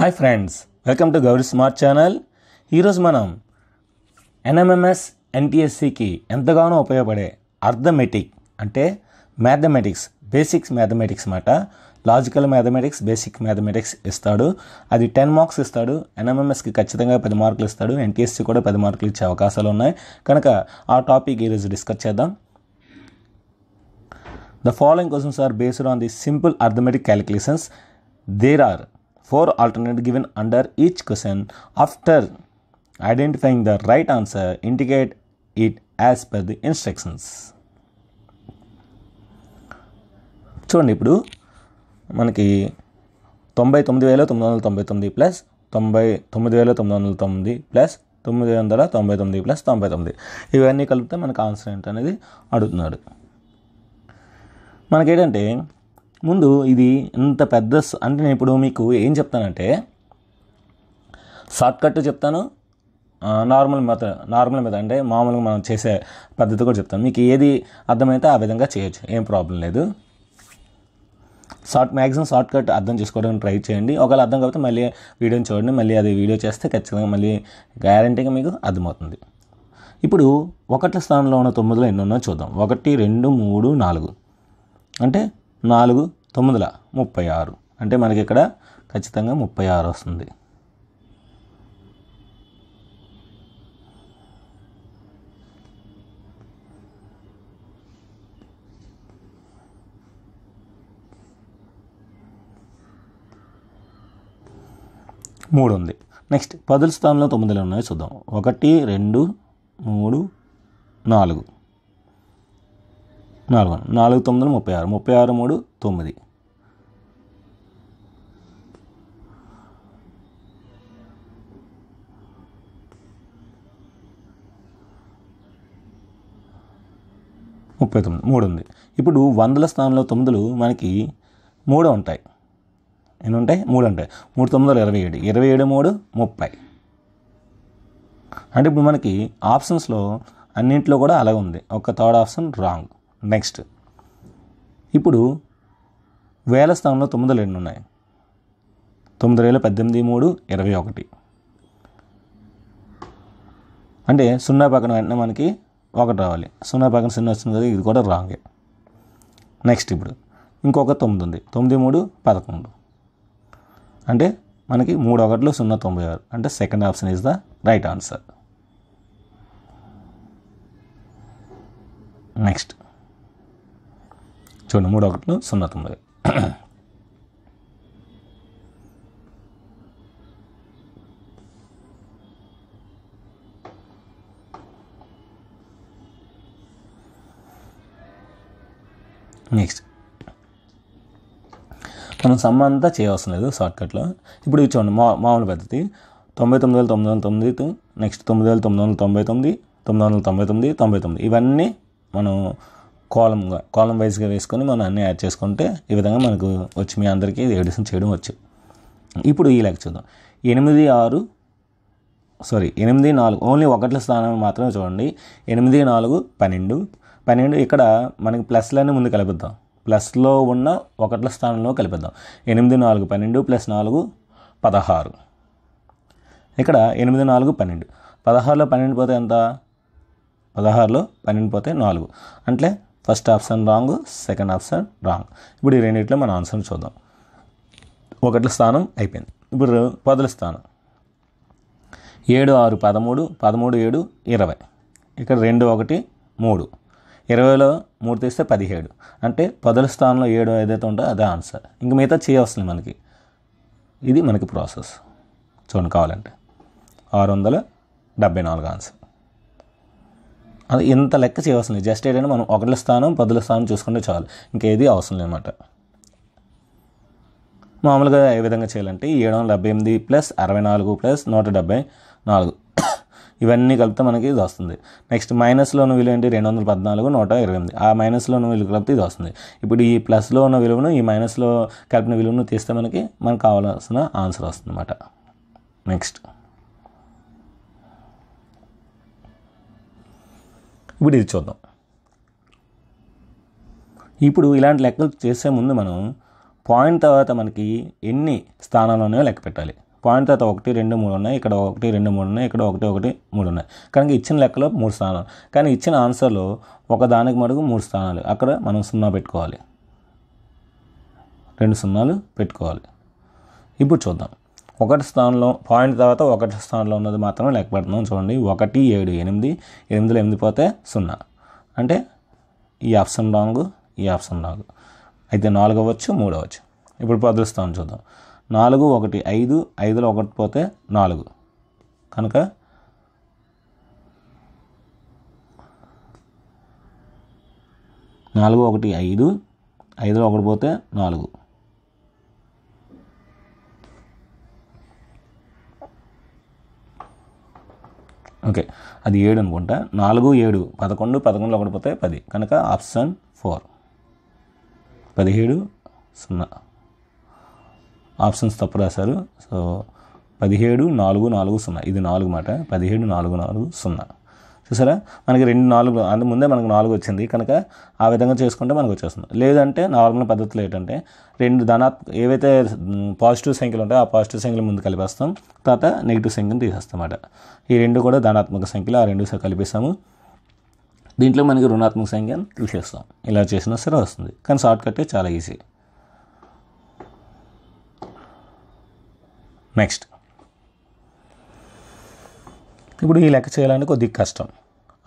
Hi friends welcome to Gauri smart channel ఈరోజు మనం NMMS ఎన్టీఎస్సికి ఎంతగానో ఉపయోగపడే అర్థమెటిక్ అంటే మ్యాథమెటిక్స్ బేసిక్స్ మ్యాథమెటిక్స్ మాట లాజికల్ మ్యాథమెటిక్స్ బేసిక్ మ్యాథమెటిక్స్ ఇస్తాడు అది టెన్ మార్క్స్ ఇస్తాడు ఎన్ఎంఎంఎస్కి ఖచ్చితంగా పది మార్కులు ఇస్తాడు ఎన్టీఎస్సి కూడా పది మార్కులు ఇచ్చే అవకాశాలు ఉన్నాయి కనుక ఆ టాపిక్ ఈరోజు డిస్కస్ చేద్దాం the following questions are based on the simple arithmetic calculations there are four alternate given under each question. After identifying the right answer indicate it as per the instructions చూడండి ఇప్పుడు మనకి తొంభై తొమ్మిది వేల తొమ్మిది వందల తొంభై తొమ్మిది ప్లస్ తొంభై తొమ్మిది వేల తొమ్మిది వందల తొమ్మిది ప్లస్ తొమ్మిది వందల తొంభై తొమ్మిది ప్లస్ తొంభై తొమ్మిది ఇవన్నీ కలిపితే మనకు ఆన్సర్ ఏంటనేది అడుగుతున్నాడు మనకేంటంటే ముందు ఇది ఇంత పెద్ద అంటే నేను ఇప్పుడు మీకు ఏం చెప్తానంటే షార్ట్కట్ చెప్తాను నార్మల్ మెథ నార్మల్ మెథడ్ అంటే మామూలుగా మనం చేసే పద్ధతి కూడా చెప్తాను మీకు ఏది అర్థమైతే ఆ విధంగా చేయొచ్చు ఏం ప్రాబ్లం లేదు షార్ట్ మ్యాక్సిమం షార్ట్ కట్ అర్థం చేసుకోవడానికి ట్రై చేయండి ఒకవేళ అర్థం కాకపోతే మళ్ళీ వీడియోని చూడండి మళ్ళీ అది వీడియో చేస్తే ఖచ్చితంగా మళ్ళీ గ్యారంటీగా మీకు అర్థమవుతుంది ఇప్పుడు ఒకటి స్థానంలో ఉన్న తొమ్మిదిలో ఎన్ని ఉన్నాయో చూద్దాం ఒకటి రెండు మూడు నాలుగు అంటే నాలుగు తొమ్మిదిల ముప్పై ఆరు అంటే మనకి ఇక్కడ ఖచ్చితంగా ముప్పై ఆరు వస్తుంది మూడు ఉంది నెక్స్ట్ పదుల స్థానంలో తొమ్మిదిలో ఉన్నాయి చూద్దాం ఒకటి రెండు మూడు నాలుగు నాలుగు నాలుగు తొమ్మిది ముప్పై ఆరు ముప్పై ఆరు మూడు తొమ్మిది ముప్పై తొమ్మిది మూడు ఉంది ఇప్పుడు వందల స్థానంలో తొమ్మిదిలు మనకి మూడు ఉంటాయి ఎన్ని ఉంటాయి మూడు ఉంటాయి మూడు తొమ్మిది ఇరవై ఏడు ఇరవై ఏడు మూడు ముప్పై అంటే ఇప్పుడు మనకి ఆప్షన్స్లో అన్నింటిలో కూడా అలాగే ఉంది ఒక థర్డ్ ఆప్షన్ రాంగ్ నెక్స్ట్ ఇప్పుడు వేల స్థానంలో తొమ్మిదిలు ఎన్ని ఉన్నాయి తొమ్మిది వేల పద్దెనిమిది మూడు ఇరవై ఒకటి అంటే సున్నా పక్కన వెంటనే మనకి ఒకటి రావాలి సున్నా పక్కన సున్నా వస్తుంది కదా ఇది కూడా రాంగే నెక్స్ట్ ఇప్పుడు ఇంకొక తొమ్మిది ఉంది తొమ్మిది మూడు పదకొండు అంటే మనకి మూడు ఒకటిలో సున్నా తొంభై ఆరు అంటే second option is the right answer next చూడండి మూడు ఒకటి సున్నా తొమ్మిది నెక్స్ట్ మనం సమ్ అంతా చేయవలసిన లేదు షార్ట్కట్లో ఇప్పుడు చూడండి మా మామూలు పద్ధతి తొంభై తొమ్మిది వేల తొమ్మిది వందల తొమ్మిది నెక్స్ట్ తొమ్మిది వేల తొమ్మిది వందల తొంభై తొమ్మిది తొమ్మిది వందల తొంభై తొమ్మిది తొంభై తొమ్మిది ఇవన్నీ మనం కాలంగా కాలం వైజ్గా వేసుకొని మనం అన్నీ యాడ్ చేసుకుంటే ఈ విధంగా మనకు వచ్చి మీ అందరికీ ఎడిషన్ చేయడం వచ్చు ఇప్పుడు ఈ లెక్క చూద్దాం ఎనిమిది ఆరు సారీ ఎనిమిది నాలుగు ఓన్లీ ఒకట్ల స్థానం మాత్రమే చూడండి ఎనిమిది నాలుగు పన్నెండు పన్నెండు ఇక్కడ మనకి ప్లస్లోనే ముందు కలిపిద్దాం ప్లస్లో ఉన్న ఒకట్ల స్థానంలో కలిపిద్దాం ఎనిమిది నాలుగు పన్నెండు ప్లస్ నాలుగు పదహారు ఇక్కడ ఎనిమిది నాలుగు పన్నెండు పదహారులో పన్నెండు పోతే ఎంత పదహారులో పన్నెండు పోతే నాలుగు అంటే first option wrong second option wrong ఇప్పుడు ఈ రెండింటిలో మనం ఆన్సర్ని చూద్దాం ఒకటి స్థానం అయిపోయింది ఇప్పుడు పదుల స్థానం ఏడు ఆరు పదమూడు పదమూడు ఏడు ఇరవై ఇక్కడ రెండు ఒకటి మూడు ఇరవైలో మూడు తీస్తే పదిహేడు అంటే పదుల స్థానంలో ఏడు ఏదైతే ఉందో అదే ఆన్సర్ ఇంక మిగతా చేయవస్తుంది మనకి ఇది మనకి ప్రాసెస్ చూడండి కావాలంటే ఆరు వందల డెబ్బై నాలుగు ఆన్సర్ అది ఇంత లెక్క చేయవలసిన లేదు జస్ట్ ఏంటంటే మనం ఒకటి స్థానం పదుల స్థానం చూసుకుంటే చాలు ఇంకేది అవసరం లేదన్నమాట మామూలుగా ఏ విధంగా చేయాలంటే ఏడు వందల డెబ్బై ఎనిమిది ప్లస్ అరవై నాలుగు ప్లస్ నూట డెబ్బై నాలుగు ఇవన్నీ కలిపితే మనకి ఇది వస్తుంది నెక్స్ట్ మైనస్లో ఉన్న విలువ ఏంటి రెండు వందల పద్నాలుగు నూట ఇరవై ఎనిమిది ఆ ఉన్న విలువ కలిపితే ఇది వస్తుంది ఇప్పుడు ఈ ప్లస్లో ఉన్న విలువను ఈ మైనస్లో కలిపిన విలువను తీస్తే మనకి మనకు కావాల్సిన ఆన్సర్ వస్తుంది అన్నమాట నెక్స్ట్ ఇప్పుడు ఇది చూద్దాం ఇప్పుడు ఇలాంటి లెక్కలు చేసే ముందు మనం పాయింట్ తర్వాత మనకి ఎన్ని స్థానాలు ఉన్నాయో లెక్క పెట్టాలి పాయింట్ తర్వాత ఒకటి రెండు మూడు ఉన్నాయి ఇక్కడ ఒకటి రెండు మూడు ఉన్నాయి ఇక్కడ ఒకటి ఒకటి మూడు ఉన్నాయి కనుక ఇచ్చిన లెక్కలో మూడు స్థానాలు కానీ ఇచ్చిన ఆన్సర్లో ఒక దానికి మటుకు మూడు స్థానాలు అక్కడ మనం సున్నా పెట్టుకోవాలి రెండు సున్నాలు పెట్టుకోవాలి ఇప్పుడు చూద్దాం ఒకటి స్థానంలో పాయింట్ తర్వాత ఒకటి స్థానంలో ఉన్నది మాత్రమే లెక్క పెడుతున్నాం చూడండి ఒకటి ఏడు ఎనిమిది ఎనిమిదిలో ఎనిమిది పోతే సున్నా అంటే ఈ ఆప్షన్ రాంగ్ ఈ ఆప్షన్ రాంగ్ అయితే నాలుగు అవ్వచ్చు మూడు అవ్వచ్చు ఇప్పుడు పదుల స్థానం చూద్దాం నాలుగు ఒకటి ఐదు ఐదులో ఒకటి పోతే నాలుగు కనుక నాలుగు ఒకటి ఐదు ఐదులో ఒకటి పోతే నాలుగు ఓకే అది ఏడు అనుకుంటా నాలుగు ఏడు పదకొండు పదకొండులో ఒకటి పోతే పది కనుక ఆప్షన్ ఫోర్ పదిహేడు సున్నా ఆప్షన్స్ తప్పు రాశారు సో పదిహేడు నాలుగు నాలుగు సున్నా ఇది నాలుగు మాట పదిహేడు నాలుగు నాలుగు సున్నా చూసారా మనకి రెండు నాలుగు అందు ముందే మనకు నాలుగు వచ్చింది కనుక ఆ విధంగా చేసుకుంటే మనకు వచ్చేస్తుంది లేదంటే నార్మల్ పద్ధతిలో ఏంటంటే రెండు ధనాత్మక ఏవైతే పాజిటివ్ సంఖ్యలు ఉంటాయో ఆ పాజిటివ్ సంఖ్యలు ముందు కలిపేస్తాం తర్వాత నెగిటివ్ సంఖ్యను తీసేస్తాం అన్నమాట ఈ రెండు కూడా ధనాత్మక సంఖ్యలు ఆ రెండు కలిపేస్తాము దీంట్లో మనకి రుణాత్మక సంఖ్య తీసేస్తాం ఇలా చేసినా సరే వస్తుంది కానీ షార్ట్ కట్టే చాలా ఈజీ నెక్స్ట్ ఇప్పుడు ఈ లెక్క చేయాలంటే కొద్దిగా కష్టం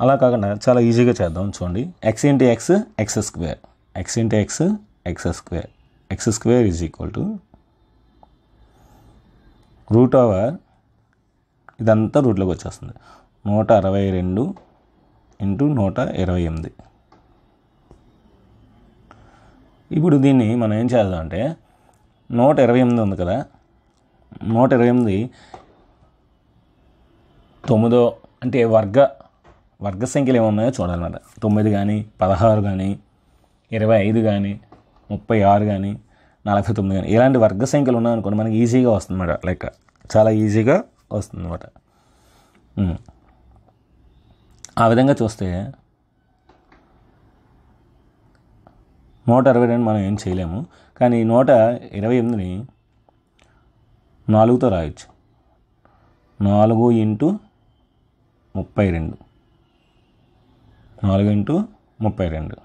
అలా కాకుండా చాలా ఈజీగా చేద్దాం చూడండి x into x x square x into x x square x square is equal to root over ఇదంతా రూట్లోకి వచ్చేస్తుంది నూట అరవై రెండు ఇంటూ నూట ఇరవై ఎనిమిది ఇప్పుడు దీన్ని మనం ఏం చేద్దామంటే నూట ఇరవై ఎనిమిది ఉంది కదా నూట ఇరవై ఎనిమిది తొమ్మిదో అంటే వర్గ వర్గ సంఖ్యలు ఏమున్నాయో చూడాలన్నమాట తొమ్మిది కానీ పదహారు కానీ ఇరవై ఐదు కానీ ముప్పై ఆరు కానీ నలభై తొమ్మిది కానీ ఇలాంటి వర్గ సంఖ్యలు ఉన్నాయనుకోండి మనకి ఈజీగా వస్తుందన్నమాట లెక్క చాలా ఈజీగా వస్తుంది అన్నమాట ఆ విధంగా చూస్తే నూట అరవై రెండు మనం ఏం చేయలేము కానీ నూట ఇరవై ఎనిమిదిని నాలుగుతో రాయొచ్చు నాలుగు ఇంటూ ముప్పై రెండు నాలుగు ఇంటూ ముప్పై రెండు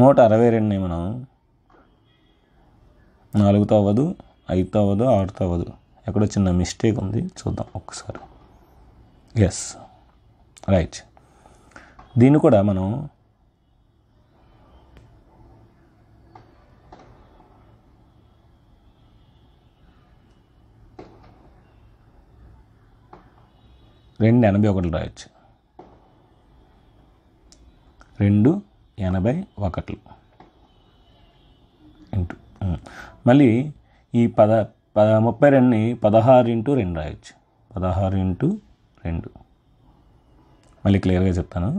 నూట అరవై రెండుని మనం నాలుగుతో అవ్వదు ఐదుతో అవ్వదు ఆరుతో అవ్వదు ఎక్కడో చిన్న మిస్టేక్ ఉంది చూద్దాం ఒక్కసారి ఎస్ రైట్ దీన్ని కూడా మనం రెండు ఎనభై ఒకటి రాయొచ్చు రెండు ఎనభై ఒకట్లు ఇంటూ మళ్ళీ ఈ పద పద ముప్పై రెండుని పదహారు ఇంటూ రెండు రాయొచ్చు పదహారు ఇంటూ రెండు మళ్ళీ క్లియర్గా చెప్తాను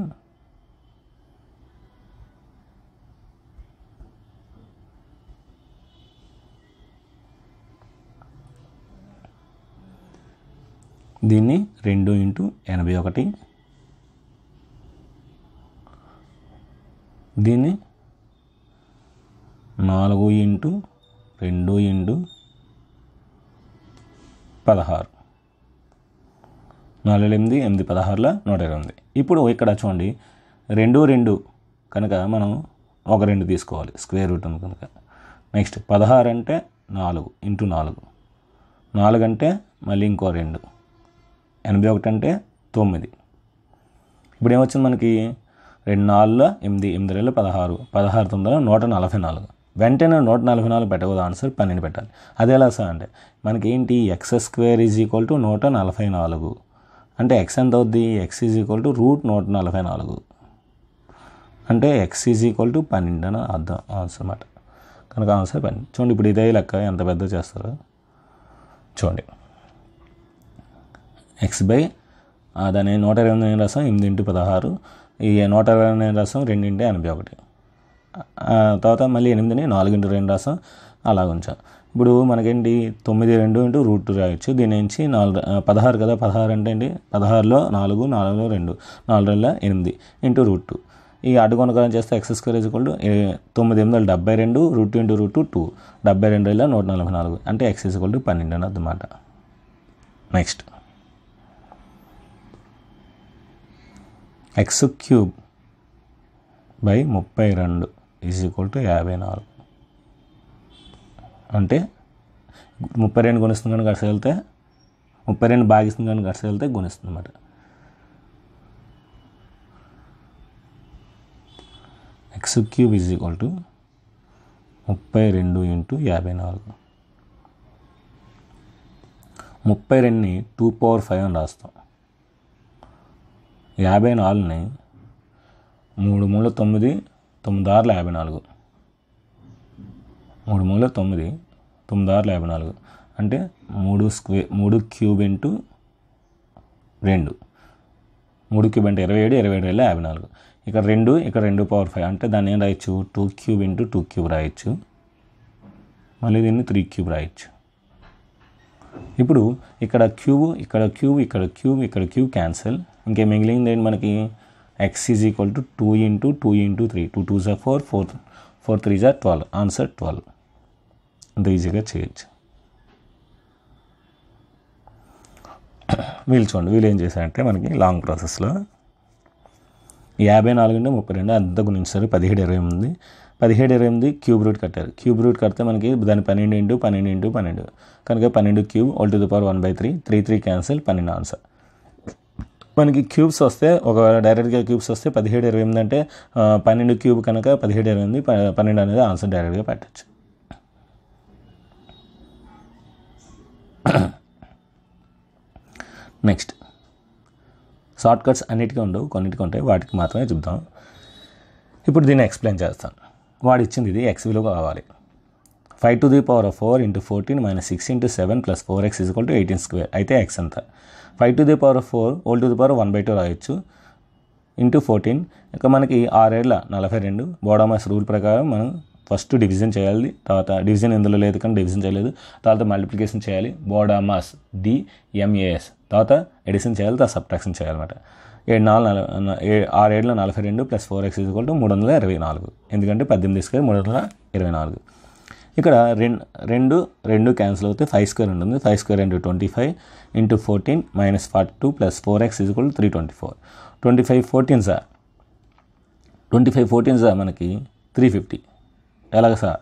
దీన్ని రెండు ఇంటూ ఎనభై ఒకటి దీన్ని నాలుగు ఇంటూ రెండు ఇంటూ పదహారు నాలుగు ఎనిమిది ఎనిమిది పదహారుల నూట ఇరవై ఎనిమిది ఇప్పుడు ఇక్కడ చూడండి రెండు రెండు కనుక మనం ఒక రెండు తీసుకోవాలి స్క్వేర్ రూట్ ఉంది కనుక నెక్స్ట్ పదహారు అంటే నాలుగు ఇంటూ నాలుగు నాలుగు అంటే మళ్ళీ ఇంకో రెండు ఎనభై ఒకటి అంటే తొమ్మిది ఇప్పుడు ఏమొచ్చింది మనకి రెండు నాలుగులో ఎనిమిది ఎనిమిది రెండు పదహారు పదహారు తొమ్మిదిలో నూట నలభై నాలుగు వెంటనే నూట నలభై నాలుగు పెట్టకూడదు ఆన్సర్ పన్నెండు పెట్టాలి అది ఎలా సార్ అంటే మనకి ఏంటి x square is equal to నూట నలభై నాలుగు అంటే ఎక్స్ ఎంత అవుద్ది x is equal to root నూట నలభై నాలుగు అంటే ఎక్స్ ఈజ్ ఈక్వల్ టు పన్నెండు అని అర్థం ఆన్సర్ అన్నమాట కనుక ఆన్సర్ పన్నెండు చూడండి ఇప్పుడు ఇదే లెక్క ఎంత పెద్ద చేస్తారు చూడండి ఎక్స్ బై దాని నూట ఇరవై ఎనిమిది రసం ఎనిమిది ఇంటూ పదహారు ఈ నూట ఇరవై ఎనిమిది రసం రెండింటి ఎనభై ఒకటి తర్వాత మళ్ళీ ఎనిమిదిని నాలుగు ఇంటూ రెండు రసం అలా ఉంచాం ఇప్పుడు మనకేంటి తొమ్మిది రెండు ఇంటూ రూట్ టూ రాయొచ్చు దీని నుంచి నాలుగు పదహారు కదా పదహారు అంటే ఏంటి పదహారులో నాలుగు నాలుగులో రెండు నాలుగు రెండులో ఎనిమిది ఇంటూ రూట్ టూ ఈ అడ్డుకొనకాలం చేస్తే ఎక్స్ స్క్వేర్ ఈజ్ ఈక్వల్ తొమ్మిది ఎనిమిది వందల డెబ్బై రెండు root two into root two two డెబ్బై రెండు వేల నూట నలభై నాలుగు అంటే ఎక్స్ ఈజ్ పన్నెండు అని అన్నమాట నెక్స్ట్ ఎక్స్ క్యూబ్ బై ముప్పై రెండు ఈజ్ ఈక్వల్ టు యాభై నాలుగు అంటే ముప్పై రెండు గుణిస్తుంది కానీ గడిసి వెళ్తే ముప్పై రెండు భాగిస్తుంది కానీ గడిసి వెళ్తే గుణిస్తుంది అన్నమాట x cube is equal to ముప్పై రెండు ఇంటూ యాభై నాలుగు ముప్పై రెండుని టూ పవర్ ఫైవ్ అని రాస్తాం యాభై నాలుగుని మూడు మూడు తొమ్మిది తొమ్మిది ఆరుల యాభై నాలుగు మూడు మూడు తొమ్మిది తొమ్మిది ఆరుల యాభై నాలుగు అంటే మూడు స్క్వే మూడు క్యూబ్ ఇంటూ రెండు మూడు క్యూబ్ అంటే ఇరవై ఏడు ఇరవై ఏడు వేల యాభై నాలుగు ఇక్కడ రెండు ఇక్కడ రెండు పవర్ ఫైవ్ అంటే దాన్ని ఏం రాయొచ్చు two cube into two cube రాయొచ్చు మళ్ళీ దీన్ని త్రీ క్యూబ్ రాయొచ్చు ఇప్పుడు ఇక్కడ క్యూబ్ ఇక్కడ క్యూబ్ ఇక్కడ క్యూబ్ ఇక్కడ క్యూబ్ క్యాన్సిల్ ఇంకే మిగిలింది ఏంటి మనకి x is equal to two into two into three two two జా ఫోర్ ఫోర్ ఫోర్ త్రీ జా ట్వెల్వ్ ఆన్సర్ ట్వెల్వ్ అంత ఈజీగా చేయొచ్చు వీళ్ళు చూడండి వీళ్ళు ఏం చేశారంటే మనకి లాంగ్ ప్రాసెస్లో యాభై నాలుగు నుండి ముప్పై రెండు అంత గుణించారు పదిహేడు ఇరవై ఎనిమిది పదిహేడు ఇరవై ఎనిమిది క్యూబ్ రూట్ కట్టారు క్యూబ్ రూట్ కడితే మనకి దాని పన్నెండు ఇంటూ పన్నెండు ఇంటూ పన్నెండు కనుక పన్నెండు క్యూబ్ ఒకటి to the power one by three three three cancel పన్నెండు ఆన్సర్ మనకి క్యూబ్స్ వస్తే ఒక డైరెక్ట్గా క్యూబ్స్ వస్తే పదిహేడు ఇరవై ఎనిమిది అంటే పన్నెండు క్యూబ్ కనుక పదిహేడు ఇరవై ఎనిమిది పన్నెండు అనేది ఆన్సర్ డైరెక్ట్గా పెట్టచ్చు నెక్స్ట్ షార్ట్ కట్స్ అన్నిటికీ ఉండవు కొన్నిటికి ఉంటాయి వాటికి మాత్రమే చెప్తాం ఇప్పుడు దీన్ని ఎక్స్ప్లెయిన్ చేస్తాను వాడు ఇచ్చింది ఇది ఎక్స్ విలువ కావాలి five to the power of four into fourteen minus six into seven plus four x is equal to eighteen square అయితే ఎక్స్ అంత five to the power of four whole to the power one by two రాయొచ్చు into fourteen ఇక మనకి ఆరేళ్ల నలభై రెండు బోడామాస్ rule ప్రకారం మనం ఫస్ట్ డివిజన్ చేయాలి తర్వాత డివిజన్ ఎందులో లేదు కానీ డివిజన్ చేయలేదు తర్వాత మల్టిప్లికేషన్ చేయాలి బోడామాస్ డిఎంఏఎస్ తర్వాత ఎడిషన్ చేయాలి తర్వాత సబ్ట్రాక్షన్ చేయాలన్నమాట ఏడు నాలుగు నలభై ఆరేళ్ళ నలభై రెండు plus four x is equal to మూడు వందల ఇరవై నాలుగు ఎందుకంటే పద్దెనిమిది స్క్వేర్ మూడు వందల ఇరవై నాలుగు ఇక్కడ రెండు రెండు రెండు క్యాన్సిల్ అవుతే ఫైవ్ స్క్వేర్ ఉంటుంది five square into twenty five into fourteen minus forty two plus four x is equal three twenty four twenty five fourteen sir twenty five fourteen sir మనకి త్రీ ఫిఫ్టీ ఎలాగ sir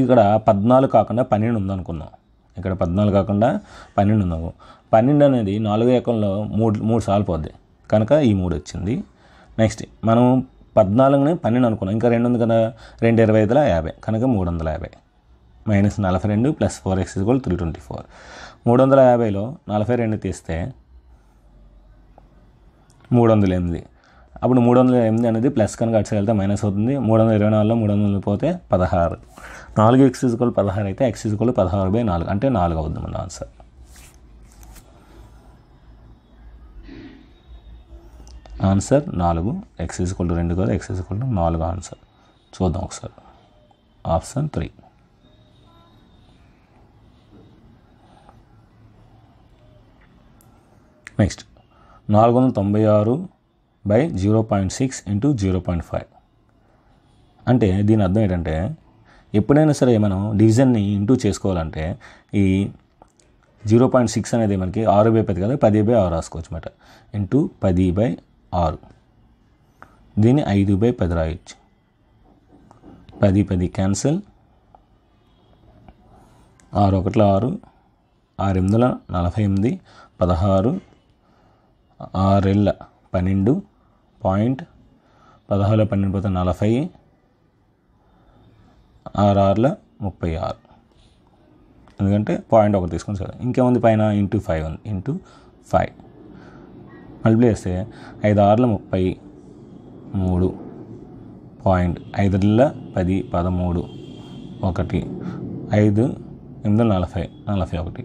ఇక్కడ పద్నాలుగు కాకుండా పన్నెండు ఉందనుకున్నాం ఇక్కడ పద్నాలుగు కాకుండా పన్నెండు ఉందాము పన్నెండు అనేది నాలుగో ఏకంలో మూడు మూడు సార్లు పోద్ది కనుక ఈ మూడు వచ్చింది నెక్స్ట్ మనం పద్నాలుగుని పన్నెండు అనుకున్నాం ఇంకా రెండు ఉంది కదా రెండు ఇరవై ఐదుల యాభై కనుక మూడు వందల యాభై మైనస్ నలభై రెండు plus four x equal three twenty four మూడు వందల యాభైలో నలభై రెండు తీస్తే మూడు వందల ఎనిమిది అప్పుడు మూడు వందల ఎనిమిది అనేది ప్లస్ కనుక అటు వెళ్తే మైనస్ అవుతుంది మూడు వందల ఇరవై నాలుగులో మూడు వందలు పోతే పదహారు నాలుగు ఎక్స్ ఈజ్వల్ పదహారు అయితే ఎక్స్ ఈజ్వల్ పదహారు బై నాలుగు అంటే నాలుగు అవుతుంది మన ఆన్సర్ ఆన్సర్ నాలుగు ఎక్స్ ఈజ్వల్ రెండు కాదు ఎక్స్ ఈజ్వల్ నాలుగు ఆన్సర్ చూద్దాం ఒకసారి ఆప్షన్ త్రీ నెక్స్ట్ నాలుగు వందల తొంభై ఆరు by zero point six into zero point five అంటే దీని అర్థం ఏంటంటే ఎప్పుడైనా సరే మనం డివిజన్ని ఇంటూ చేసుకోవాలంటే ఈ జీరో పాయింట్ సిక్స్ అనేది మనకి ఆరు బై పది కదా పది బై ఆరు రాసుకోవచ్చు అనమాట ఇంటూ పది బై ఆరు దీన్ని ఐదు బై పది రాయొచ్చు పది పది క్యాన్సిల్ ఆరు ఒకటి ఆరు ఆరు ఎనిమిదిలో నలభై ఎనిమిది పదహారు ఆర్ఎల్ పన్నెండు పాయింట్ పదహారులో పన్నెండు పోతే నలభై ఆర్ఆర్ల ముప్పై ఆరు ఎందుకంటే పాయింట్ ఒకటి తీసుకొని సరే ఇంకేముంది పైన ఇంటూ ఫైవ్ ఉంది ఇంటూ ఫైవ్ మల్టిప్లై చేస్తే ఐదు ఆరుల ముప్పై మూడు పాయింట్ ఐదుల పది పదమూడు ఒకటి ఐదు ఎనిమిది నలభై నలభై ఒకటి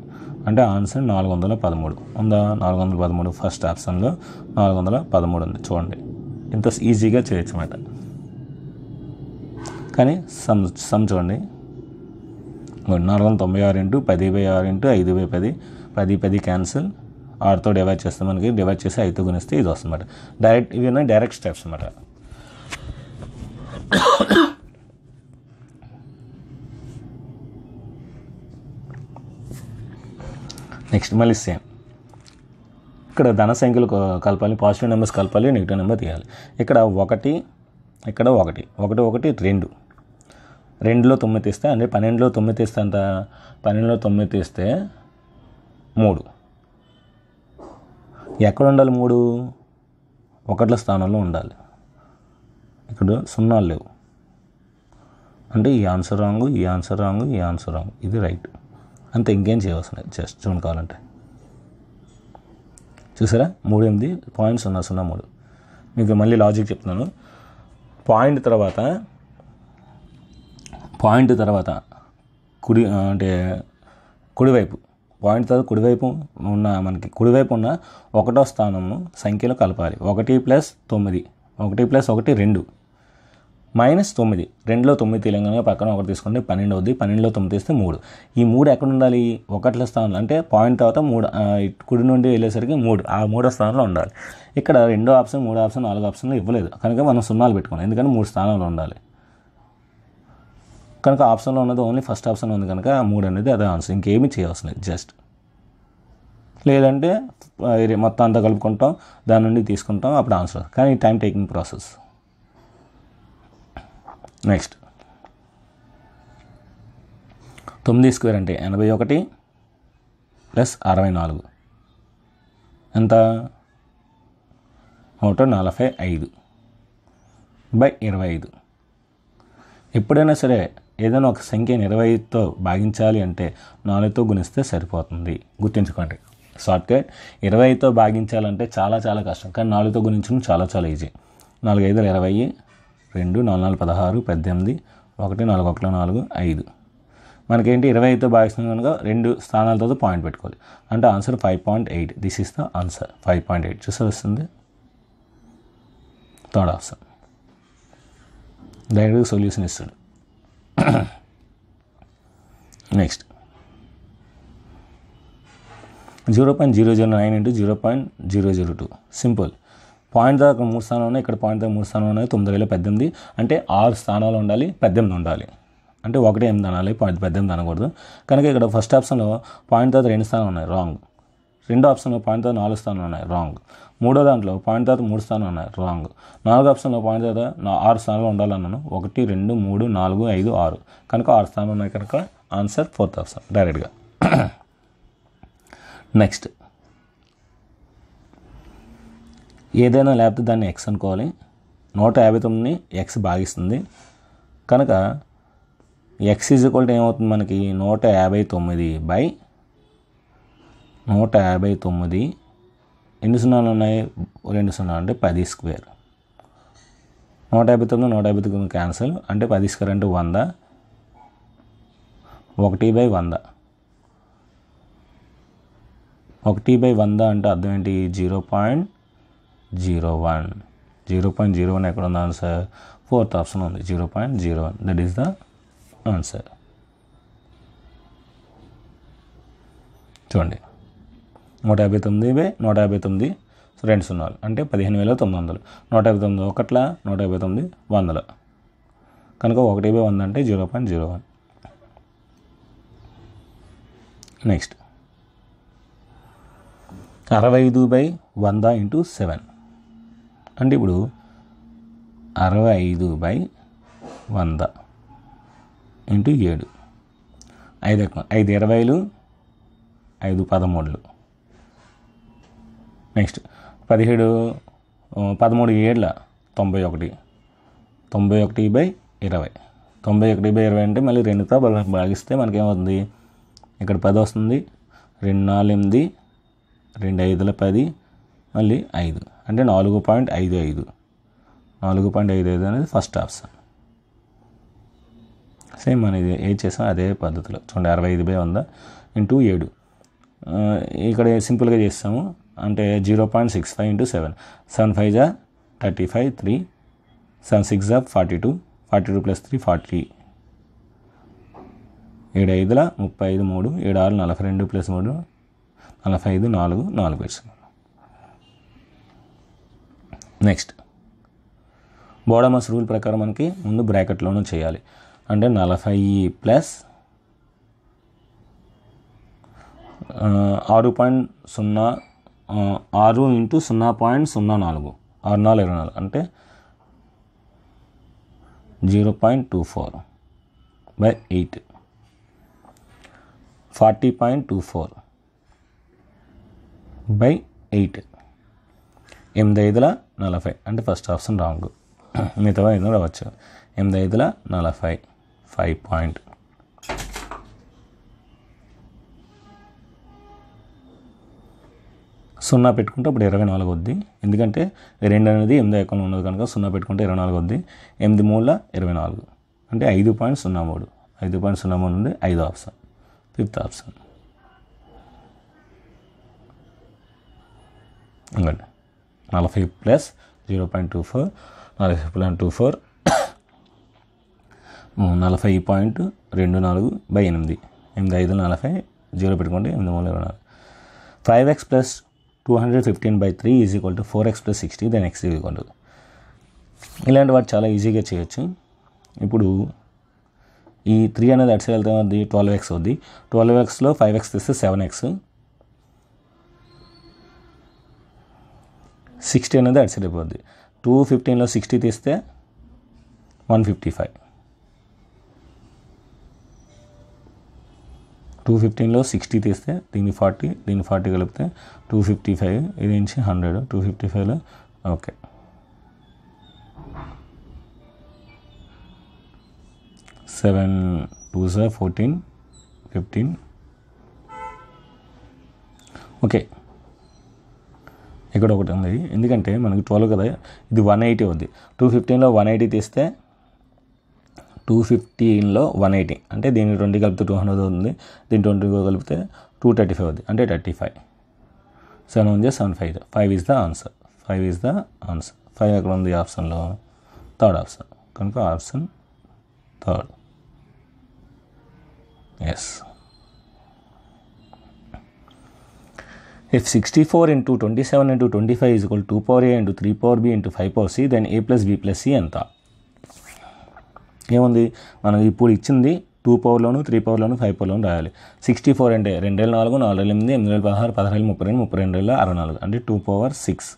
అంటే ఆన్సర్ నాలుగు వందల పదమూడు ఉందా నాలుగు వందల పదమూడు ఫస్ట్ ఆప్షన్లో నాలుగు వందల పదమూడు ఉంది చూడండి ఇంత ఈజీగా చేయొచ్చు అన్నమాట కానీ సమ్ సమ్ చూడండి నాలుగు వందల తొంభై ఆరు ఇంటూ పది బై ఆరు ఇంటూ ఐదు బై పది పది పది క్యాన్సిల్ ఆరుతో డివైడ్ చేస్తే మనకి డివైడ్ చేసి ఐదు గుణిస్తే ఇది వస్తుంది అన్నమాట డైరెక్ట్ ఇవి డైరెక్ట్ స్టెప్స్ అన్నమాట నెక్స్ట్ మళ్ళీ సేమ్ ఇక్కడ ధన సంఖ్యలు కలపాలి పాజిటివ్ నెంబర్స్ కలపాలి నెగిటివ్ నెంబర్ తీయాలి ఇక్కడ ఒకటి ఇక్కడ ఒకటి ఒకటి ఒకటి రెండు రెండులో తొమ్మిది తీస్తే అంటే పన్నెండులో తొమ్మిది తీస్తే అంత పన్నెండులో తొమ్మిది తీస్తే మూడు ఎక్కడ ఉండాలి మూడు ఒకట్ల స్థానంలో ఉండాలి ఇక్కడ సున్నాలు లేవు అంటే ఈ ఆన్సర్ రాంగు ఈ ఆన్సర్ రాంగు ఈ ఆన్సర్ రాంగ్ ఇది రైట్ అంతే ఇంకేం చేయవలసిన జస్ట్ చూడండి కావాలంటే చూసారా మూడు ఎనిమిది పాయింట్ సున్నా సున్నా మూడు మీకు మళ్ళీ లాజిక్ చెప్తున్నాను పాయింట్ తర్వాత పాయింట్ తర్వాత కుడి అంటే కుడివైపు పాయింట్ తర్వాత కుడివైపు ఉన్న మనకి కుడివైపు ఉన్న ఒకటో స్థానము సంఖ్యలో కలపాలి ఒకటి ప్లస్ తొమ్మిది ఒకటి ప్లస్ ఒకటి రెండు మైనస్ తొమ్మిది రెండులో తొమ్మిది తెలంగాణ పక్కన ఒకటి తీసుకుంటే పన్నెండు అవుద్ది పన్నెండులో తొమ్మిది తీస్తే మూడు ఈ మూడు ఎక్కడ ఉండాలి ఒకట్ల స్థానంలో అంటే పాయింట్ తర్వాత మూడు కుడి నుండి వెళ్ళేసరికి మూడు ఆ మూడో స్థానంలో ఉండాలి ఇక్కడ రెండో ఆప్షన్ మూడో ఆప్షన్ నాలుగో ఆప్షన్లో ఇవ్వలేదు కనుక మనం సున్నాలు పెట్టుకున్నాం ఎందుకంటే మూడు స్థానంలో ఉండాలి కనుక ఆప్షన్లో ఉన్నది ఓన్లీ ఫస్ట్ ఆప్షన్ ఉంది కనుక మూడు అనేది అదే ఆన్సర్ ఇంకేమీ చేయవలసిన జస్ట్ లేదంటే మొత్తం అంతా కలుపుకుంటాం దాని నుండి తీసుకుంటాం అప్పుడు ఆన్సర్ కానీ టైం టేకింగ్ ప్రాసెస్ నెక్స్ట్ తొమ్మిది స్క్వేర్ అంటే ఎనభై ఒకటి ప్లస్ అరవై నాలుగు ఎంత నూట నలభై ఐదు బై ఇరవై ఐదు ఎప్పుడైనా సరే ఏదైనా ఒక సంఖ్యను ఇరవై ఐదుతో భాగించాలి అంటే నాలుగుతో గుణిస్తే సరిపోతుంది గుర్తుంచుకోండి షార్ట్కట్ ఐదుతో భాగించాలంటే చాలా చాలా కష్టం కానీ నాలుగుతో గుణించడం చాలా చాలా ఈజీ నాలుగు ఐదులు ఇరవై రెండు నాలుగు నాలుగు పదహారు పద్దెనిమిది ఒకటి నాలుగు ఒకటి నాలుగు ఐదు మనకేంటి ఇరవై ఐదుతో భాగిస్తుంది కనుక రెండు స్థానాలతో పాయింట్ పెట్టుకోవాలి అంటే answer five point eight this is the answer five point eight చూసారు వస్తుంది థర్డ్ ఆప్షన్ డైరెక్ట్గా సొల్యూషన్ ఇస్తాడు next zero point zero zero nine into zero point zero zero two simple point దాకా మూడు స్థానాలు ఉన్నాయి ఇక్కడ పాయింట్ దాకా మూడు స్థానాలు ఉన్నాయి తొమ్మిది వేల పద్దెనిమిది అంటే ఆరు స్థానాలు ఉండాలి పద్దెనిమిది ఉండాలి అంటే ఒకటే ఎనిమిది అనాలి పాయింట్ పద్దెనిమిది అనకూడదు కనుక ఇక్కడ ఫస్ట్ ఆప్షన్లో పాయింట్ తర్వాత రెండు స్థానాలు ఉన్నాయి రాంగ్ రెండో ఆప్షన్లో పాయింట్ తర్వాత నాలుగు స్థానాలు ఉన్నాయి రాంగ్ మూడో దాంట్లో పాయింట్ తర్వాత మూడు స్థానాలు ఉన్నాయి రాంగ్ నాలుగో ఆప్షన్లో పాయింట్ తర్వాత ఆరు స్థానాలు ఉండాలన్నాను ఒకటి రెండు మూడు నాలుగు ఐదు ఆరు కనుక ఆరు స్థానాలు ఉన్నాయి కనుక ఆన్సర్ ఫోర్త్ ఆప్షన్ డైరెక్ట్గా నెక్స్ట్ ఏదైనా లేకపోతే దాన్ని ఎక్స్ అనుకోవాలి నూట యాభై తొమ్మిదిని ఎక్స్ భాగిస్తుంది కనుక ఎక్స్ ఈజ్ ఈక్వల్ టు ఏమవుతుంది మనకి నూట యాభై తొమ్మిది బై నూట యాభై తొమ్మిది ఎన్ని సున్నాలు ఉన్నాయి రెండు సున్నాలు అంటే పది స్క్వేర్ నూట యాభై తొమ్మిది నూట యాభై తొమ్మిది క్యాన్సల్ అంటే పది స్క్వేర్ అంటే వంద ఒకటి బై వంద ఒకటి బై వంద అంటే అర్థం ఏంటి zero point zero one zero point zero one ఎక్కడ ఉంది ఆన్సర్ ఫోర్త్ ఆప్షన్ ఉంది zero point zero one that is the answer చూడండి నూట యాభై తొమ్మిది బై నూట యాభై తొమ్మిది రెండు సున్నాలు అంటే పదిహేను వేల తొమ్మిది వందలు నూట యాభై తొమ్మిది ఒకట్ల నూట యాభై తొమ్మిది వందలు కనుక ఒకటి బై వంద అంటే zero point zero one next అరవై ఐదు బై వంద ఇంటూ సెవెన్ అంటే ఇప్పుడు అరవై ఐదు బై వంద ఇంటూ ఏడు ఐదు ఐదు ఇరవైలు ఐదు పదమూడులు నెక్స్ట్ పదిహేడు పదమూడు ఏళ్ళ తొంభై ఒకటి తొంభై ఒకటి బై ఇరవై తొంభై ఒకటి బై ఇరవై అంటే మళ్ళీ రెండుతో భాగిస్తే మనకేమవుతుంది ఇక్కడ పది వస్తుంది రెండు నాలుగు ఎనిమిది రెండు ఐదుల పది మళ్ళీ ఐదు అంటే నాలుగు పాయింట్ ఐదు ఐదు నాలుగు పాయింట్ ఐదు ఐదు అనేది ఫస్ట్ ఆప్షన్ సేమ్ అనేది ఇది ఏది చేసాం అదే పద్ధతిలో చూడండి అరవై ఐదు బై వంద ఇంటూ ఏడు ఇక్కడ సింపుల్గా చేస్తాము అంటే zero point six five into seven seven five జా thirty five three seven six జా forty two forty two plus three forty ఏడు ఐదుల ముప్పై ఐదు మూడు ఏడు ఆరు నలభై రెండు ప్లస్ మూడు నలభై ఐదు నాలుగు నాలుగు వేసుకున్నాం నెక్స్ట్ బోడమస్ రూల్ ప్రకారం మనకి ముందు బ్రాకెట్లోనూ చేయాలి అంటే నలభై ప్లస్ ఆరు పాయింట్ సున్నా ఆరు ఇంటూ సున్నా పాయింట్ సున్నా నాలుగు ఆరు నాలుగు ఇరవై నాలుగు అంటే zero point two four by eight forty point two four by eight ఎనిమిది ఐదుల నలభై అంటే ఫస్ట్ ఆప్షన్ రాంగ్ మిగతా ఐదు రావచ్చు ఎనిమిది ఐదుల నలభై ఫైవ్ పాయింట్ సున్నా పెట్టుకుంటే అప్పుడు ఇరవై నాలుగు వద్ది ఎందుకంటే రెండు అనేది ఎనిమిది అకౌంట్ ఉన్నది కనుక సున్నా పెట్టుకుంటే ఇరవై నాలుగు వద్ది ఎనిమిది మూడుల ఇరవై నాలుగు అంటే ఐదు పాయింట్ సున్నా మూడు ఐదు పాయింట్ సున్నా మూడు నుండి ఐదు ఆప్షన్ ఫిఫ్త్ ఆప్షన్ ఇంకండి నలభై plus zero point two four నలభై పాయింట్ టూ ఫోర్ నలభై పాయింట్ రెండు నాలుగు బై ఎనిమిది ఎనిమిది ఐదు నలభై జీరో పెట్టుకోండి ఎనిమిది మూడు ఇరవై నాలుగు five x plus two hundred fifteen by three is equal to four x plus sixty then x equal to ఇలాంటి వాటి చాలా ఈజీగా చేయొచ్చు ఇప్పుడు ఈ త్రీ అనేది అటు వెళ్తే వెళ్తే ట్వెల్వ్ ఎక్స్ వద్ది ట్వెల్వ్ ఎక్స్లో ఫైవ్ ఎక్స్ తీస్తే సెవెన్ ఎక్స్ సిక్స్టీ అనేది అటు అయిపోద్ది టూ ఫిఫ్టీన్లో సిక్స్టీ తీస్తే వన్ ఫిఫ్టీ ఫైవ్ టూ ఫిఫ్టీన్లో సిక్స్టీ తీస్తే దీన్ని ఫార్టీ దీన్ని ఫార్టీ కలిపితే టూ ఫిఫ్టీ ఫైవ్ ఇది నుంచి హండ్రెడ్ టూ ఫిఫ్టీ ఫైవ్లో okay seven two sir fourteen fifteen okay ఇక్కడ ఒకటి ఉంది ఎందుకంటే మనకి ట్వెల్వ్ కదా ఇది వన్ ఎయిటీ ఉంది టూ ఫిఫ్టీన్లో వన్ ఎయిటీ తీస్తే టూ ఫిఫ్టీన్లో వన్ ఎయిటీ అంటే దీన్ని ట్వంటీ కలిపితే టూ హండ్రెడ్ అవుతుంది దీని ట్వంటీ కలిపితే టూ థర్టీ ఫైవ్ ఉంది అంటే థర్టీ ఫైవ్ సెవెన్ ఉంది seven five five is the answer five is the answer five ఎక్కడ ఉంది ఆప్షన్లో థర్డ్ ఆప్షన్ కనుక option third yes If 64 into 27 into 25 is equal to 2 power a into 3 power b into 5 power c, then a plus b plus c ఎంత ఏముంది మనం ఇప్పుడు ఇచ్చింది two పవర్లోను త్రీ పవర్లోను ఫైవ్ పవర్లోను రాయాలి సిక్స్టీ ఫోర్ అంటే రెండు వేల నాలుగు నాలుగు వేల ఎనిమిది ఎనిమిది వేల పదహారు పదహారు ముప్పై రెండు ముప్పై రెండు వేల అరవై నాలుగు అంటే టూ పవర్ సిక్స్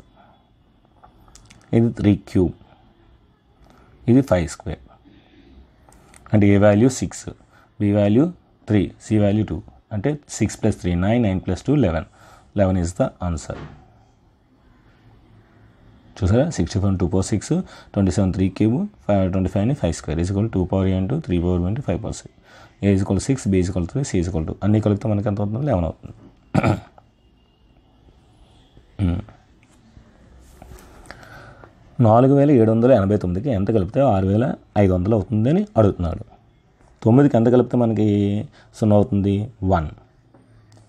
ఇది త్రీ క్యూబ్ ఇది ఫైవ్ స్క్వేర్ అంటే a value six b value three c value two అంటే six plus three nine nine plus two eleven eleven is the answer చూసారా sixty four two power six twenty seven three cube five twenty ఫైవ్ని five square is equal two power into three power twenty five power six a is equal six b is equal three C is two అన్ని కలిగితే మనకి ఎంత అవుతుంది eleven అవుతుంది hmm. నాలుగు వేల ఏడు వందల ఎనభై తొమ్మిదికి ఎంత కలిపితే ఆరు వేల ఐదు వందలు అవుతుంది అని అడుగుతున్నాడు తొమ్మిదికి ఎంత కలిపితే మనకి సున్నా అవుతుంది వన్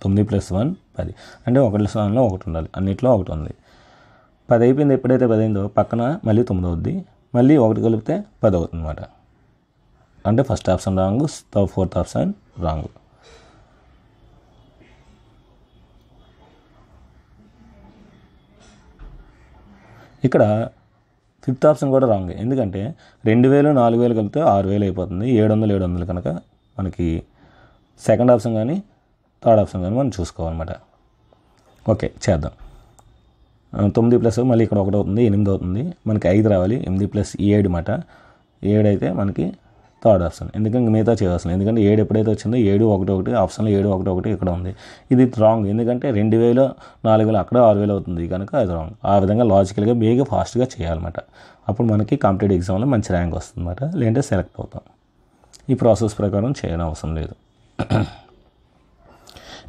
తొమ్మిది ప్లస్ వన్ పది అంటే ఒకటి స్థానంలో ఒకటి ఉండాలి అన్నింటిలో ఒకటి ఉంది పది అయిపోయింది ఎప్పుడైతే పది అయిందో పక్కన మళ్ళీ తొమ్మిది అవుద్ది మళ్ళీ ఒకటి కలిపితే పది అవుతుంది అనమాట అంటే first option wrong fourth option wrong ఇక్కడ ఫిఫ్త్ ఆప్షన్ కూడా రాంగ్ ఎందుకంటే రెండు వేలు నాలుగు వేలు కలిపితే ఆరు వేలు అయిపోతుంది ఏడు వందలు ఏడు వందలు కనుక మనకి సెకండ్ ఆప్షన్ కానీ థర్డ్ ఆప్షన్ కానీ మనం చూసుకోవాలన్నమాట ఓకే చేద్దాం తొమ్మిది ప్లస్ మళ్ళీ ఇక్కడ ఒకటి అవుతుంది ఎనిమిది అవుతుంది మనకి ఐదు రావాలి ఎనిమిది ప్లస్ ఏడు మాట ఏడు అయితే మనకి థర్డ్ ఆప్షన్ ఎందుకంటే మిగతా చేయవలసిన ఎందుకంటే ఏడు ఎప్పుడైతే వచ్చిందో ఏడు ఒకటి ఒకటి ఆప్షన్లో ఏడు ఒకటి ఒకటి ఇక్కడ ఉంది ఇది రాంగ్ ఎందుకంటే రెండు వేలు నాలుగు వేలు అక్కడ ఆరు వేలు అవుతుంది కనుక అది రాంగ్ ఆ విధంగా లాజికల్గా బేగ ఫాస్ట్గా చేయాలన్నమాట అప్పుడు మనకి కాంపిటేటివ్ ఎగ్జామ్లో మంచి ర్యాంక్ వస్తుందన్నమాట లేదంటే సెలెక్ట్ అవుతాం ఈ ప్రాసెస్ ప్రకారం చేయడం అవసరం లేదు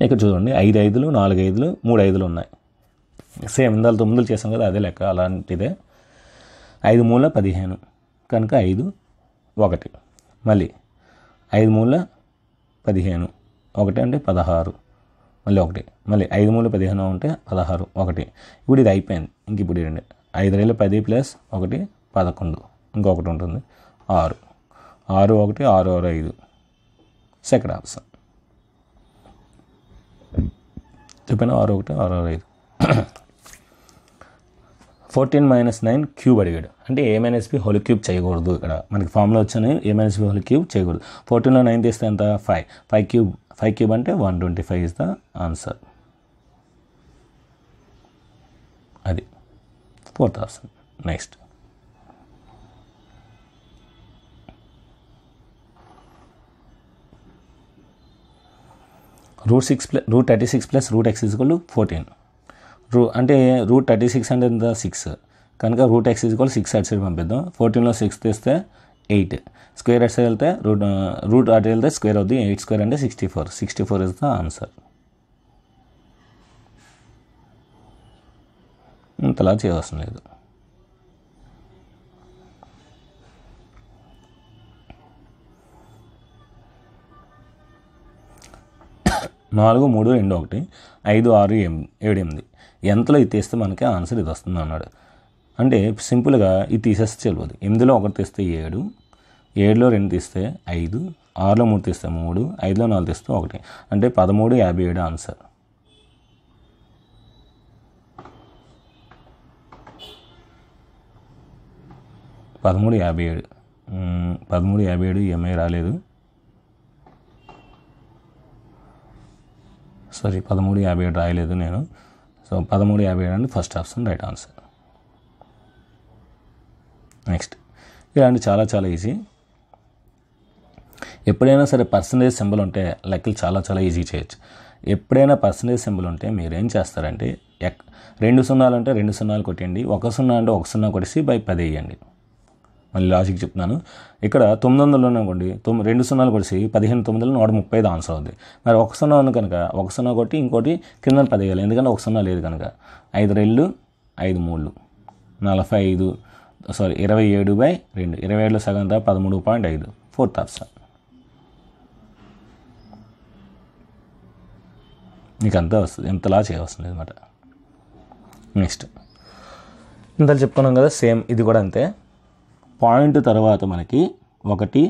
ఇక్కడ చూడండి ఐదు ఐదులు నాలుగు ఐదులు మూడు ఐదులు ఉన్నాయి సేమ్ ఇందాలు తొమ్మిదిలు చేసాం కదా అదే లెక్క అలాంటిదే ఐదు మూల పదిహేను కనుక ఐదు ఒకటి మళ్ళీ ఐదు మూల పదిహేను ఒకటి అంటే పదహారు మళ్ళీ ఒకటి మళ్ళీ ఐదు మూల పదిహేను ఉంటే పదహారు ఒకటి ఇప్పుడు ఇది అయిపోయింది ఇంక ఇప్పుడు రెండు ఐదు వేల పది ప్లస్ ఒకటి పదకొండు ఇంకొకటి ఉంటుంది ఆరు ఆరు ఒకటి ఆరు ఆరు ఐదు సెకండ్ ఆప్షన్ చెప్పిన ఆరు ఒకటి ఆరు ఆరు ఐదు ఫోర్టీన్ మైనస్ నైన్ క్యూబ్ అడిగాడు అంటే a minus b whole cube చేయకూడదు ఇక్కడ మనకి ఫామ్లో వచ్చాను a minus b whole cube చేయకూడదు ఫోర్టీన్లో నైన్ తీస్తే ఎంత five five cube five cube అంటే one twenty five is the answer అది fourth option next root six plus root thirty six plus root x equal fourteen రూ అంటే root thirty six అంటే the six కనుక root x equal six at side పంపిద్దాం ఫోర్టీన్లో six తీస్తే eight square అటు side వెళ్తే రూట్ రూట్ అటు వెళ్తే స్క్వేర్ అవుద్ది ఎయిట్ స్క్వేర్ అంటే sixty four sixty four is the answer ఇంతలా చేయవలసిన లేదు నాలుగు మూడు రెండు ఒకటి ఐదు ఆరు ఎనిమిది ఏడు ఎనిమిది ఎంతలో ఇది తీస్తే మనకి ఆన్సర్ ఇది వస్తుంది అన్నాడు అంటే సింపుల్గా ఇది తీసేస్తే తెలియదు ఎనిమిదిలో ఒకటి తీస్తే ఏడు ఏడులో రెండు తీస్తే ఐదు ఆరులో మూడు తీస్తే మూడు ఐదులో నాలుగు తీస్తే ఒకటి అంటే పదమూడు యాభై ఏడు ఆన్సర్ పదమూడు యాభై ఏడు పదమూడు యాభై ఏడు ఈఎంఐ రాలేదు సారీ పదమూడు యాభై ఏడు రాయలేదు నేను సో పదమూడు యాభై ఏడు అని first option right answer next ఇలాంటి చాలా చాలా ఈజీ ఎప్పుడైనా సరే పర్సంటేజ్ సింబల్ ఉంటే లెక్కలు చాలా చాలా ఈజీ చేయొచ్చు ఎప్పుడైనా పర్సంటేజ్ సింబల్ ఉంటే మీరు ఏం చేస్తారంటే ఎక్ రెండు సున్నాలు అంటే రెండు సున్నాలు కొట్టండి ఒక సున్నా అంటే ఒక సున్నా కొట్టేసి బై పది వేయండి మళ్ళీ లాజిక్ చెప్తున్నాను ఇక్కడ తొమ్మిది వందలు అనుకోండి తొమ్మి రెండు సున్నాలు కొలిసి పదిహేను తొమ్మిది నూట ముప్పై ఐదు ఆన్సర్ అవుతుంది మరి ఒక సున్నా ఉంది కనుక ఒక సున్నా కొట్టి ఇంకోటి కింద పదివేలు ఎందుకంటే ఒక సున్నా లేదు కనుక ఐదు రెళ్ళు ఐదు మూడు నలభై ఐదు సారీ ఇరవై ఏడు బై రెండు ఇరవై ఏడులో సగం దా పదమూడు పాయింట్ ఐదు ఫోర్త్ ఆప్షన్ నీకు అంతా వస్తుంది ఎంతలా చేయవస్తుంది అనమాట నెక్స్ట్ ఇంతలో చెప్పుకున్నాం కదా సేమ్ ఇది కూడా అంతే పాయింట్ తర్వాత మనకి ఒకటి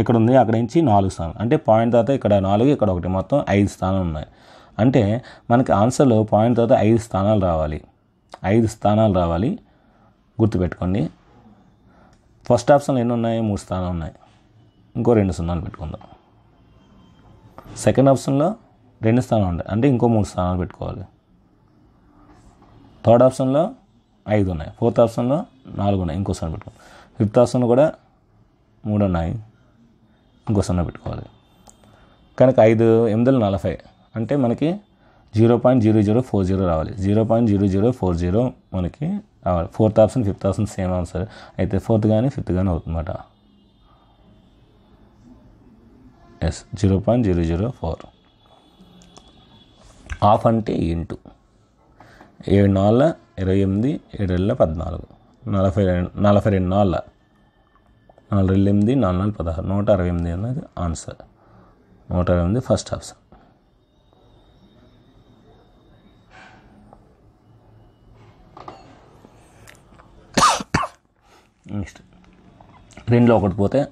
ఇక్కడ ఉంది అక్కడ నుంచి నాలుగు స్థానం అంటే పాయింట్ తర్వాత ఇక్కడ నాలుగు ఇక్కడ ఒకటి మొత్తం ఐదు స్థానాలు ఉన్నాయి అంటే మనకి ఆన్సర్లో పాయింట్ తర్వాత ఐదు స్థానాలు రావాలి ఐదు స్థానాలు రావాలి గుర్తుపెట్టుకోండి ఫస్ట్ ఆప్షన్లో ఎన్ని ఉన్నాయి మూడు స్థానాలు ఉన్నాయి ఇంకో రెండు సున్నాలు పెట్టుకుందాం సెకండ్ ఆప్షన్లో రెండు స్థానాలు ఉన్నాయి అంటే ఇంకో మూడు స్థానాలు పెట్టుకోవాలి థర్డ్ ఆప్షన్లో ఐదు ఉన్నాయి ఫోర్త్ ఆప్షన్లో నాలుగు ఉన్నాయి ఇంకో స్థానం పెట్టుకోవాలి ఫిఫ్త్ ఆసనం కూడా మూడు ఉన్నాయి ఇంకో సున్నా పెట్టుకోవాలి కనుక ఐదు ఎనిమిది నలభై అంటే మనకి zero point zero zero four zero రావాలి zero point zero zero four zero మనకి రావాలి fourth option fifth option same answer అయితే ఫోర్త్ కానీ ఫిఫ్త్ కానీ అవుతుందన్నమాట yes zero point zero zero four of అంటే ఇంటూ ఏడు నాళ్ళ ఇరవై ఎనిమిది ఏడేళ్ళ పద్నాలుగు నలభై రెండు నలభై రెండు నాళ్ళ నాలుగు రెండు ఎనిమిది నాలుగు నాలుగు పదహారు నూట అరవై ఎనిమిది అన్నది ఆన్సర్ నూట అరవై ఎనిమిది ఫస్ట్ ఆప్షన్ నెక్స్ట్ రెండులో ఒకటి పోతే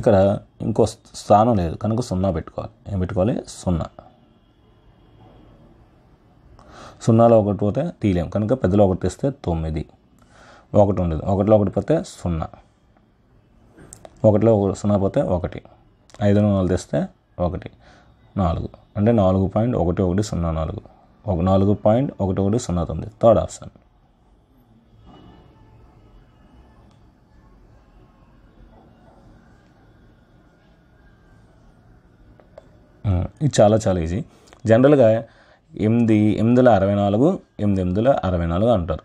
ఇక్కడ ఇంకో స్థానం లేదు కనుక సున్నా పెట్టుకోవాలి ఏం పెట్టుకోవాలి సున్నా సున్నాలో ఒకటి పోతే తీలేం కనుక పెద్దలో ఒకటి ఇస్తే తొమ్మిది ఒకటి ఉండదు ఒకటిలో ఒకటి పోతే సున్నా ఒకటిలో సున్నా పోతే ఒకటి ఐదు నాలుగు తెస్తే ఒకటి నాలుగు అంటే నాలుగు పాయింట్ ఒకటి ఒకటి సున్నా నాలుగు ఒక నాలుగు పాయింట్ ఒకటి ఒకటి సున్నా తొమ్మిది థర్డ్ ఆప్షన్ ఇది చాలా చాలా ఈజీ జనరల్గా ఎనిమిది ఎనిమిదిలో అరవై నాలుగు ఎనిమిది ఎనిమిదిలో అరవై నాలుగు అంటారు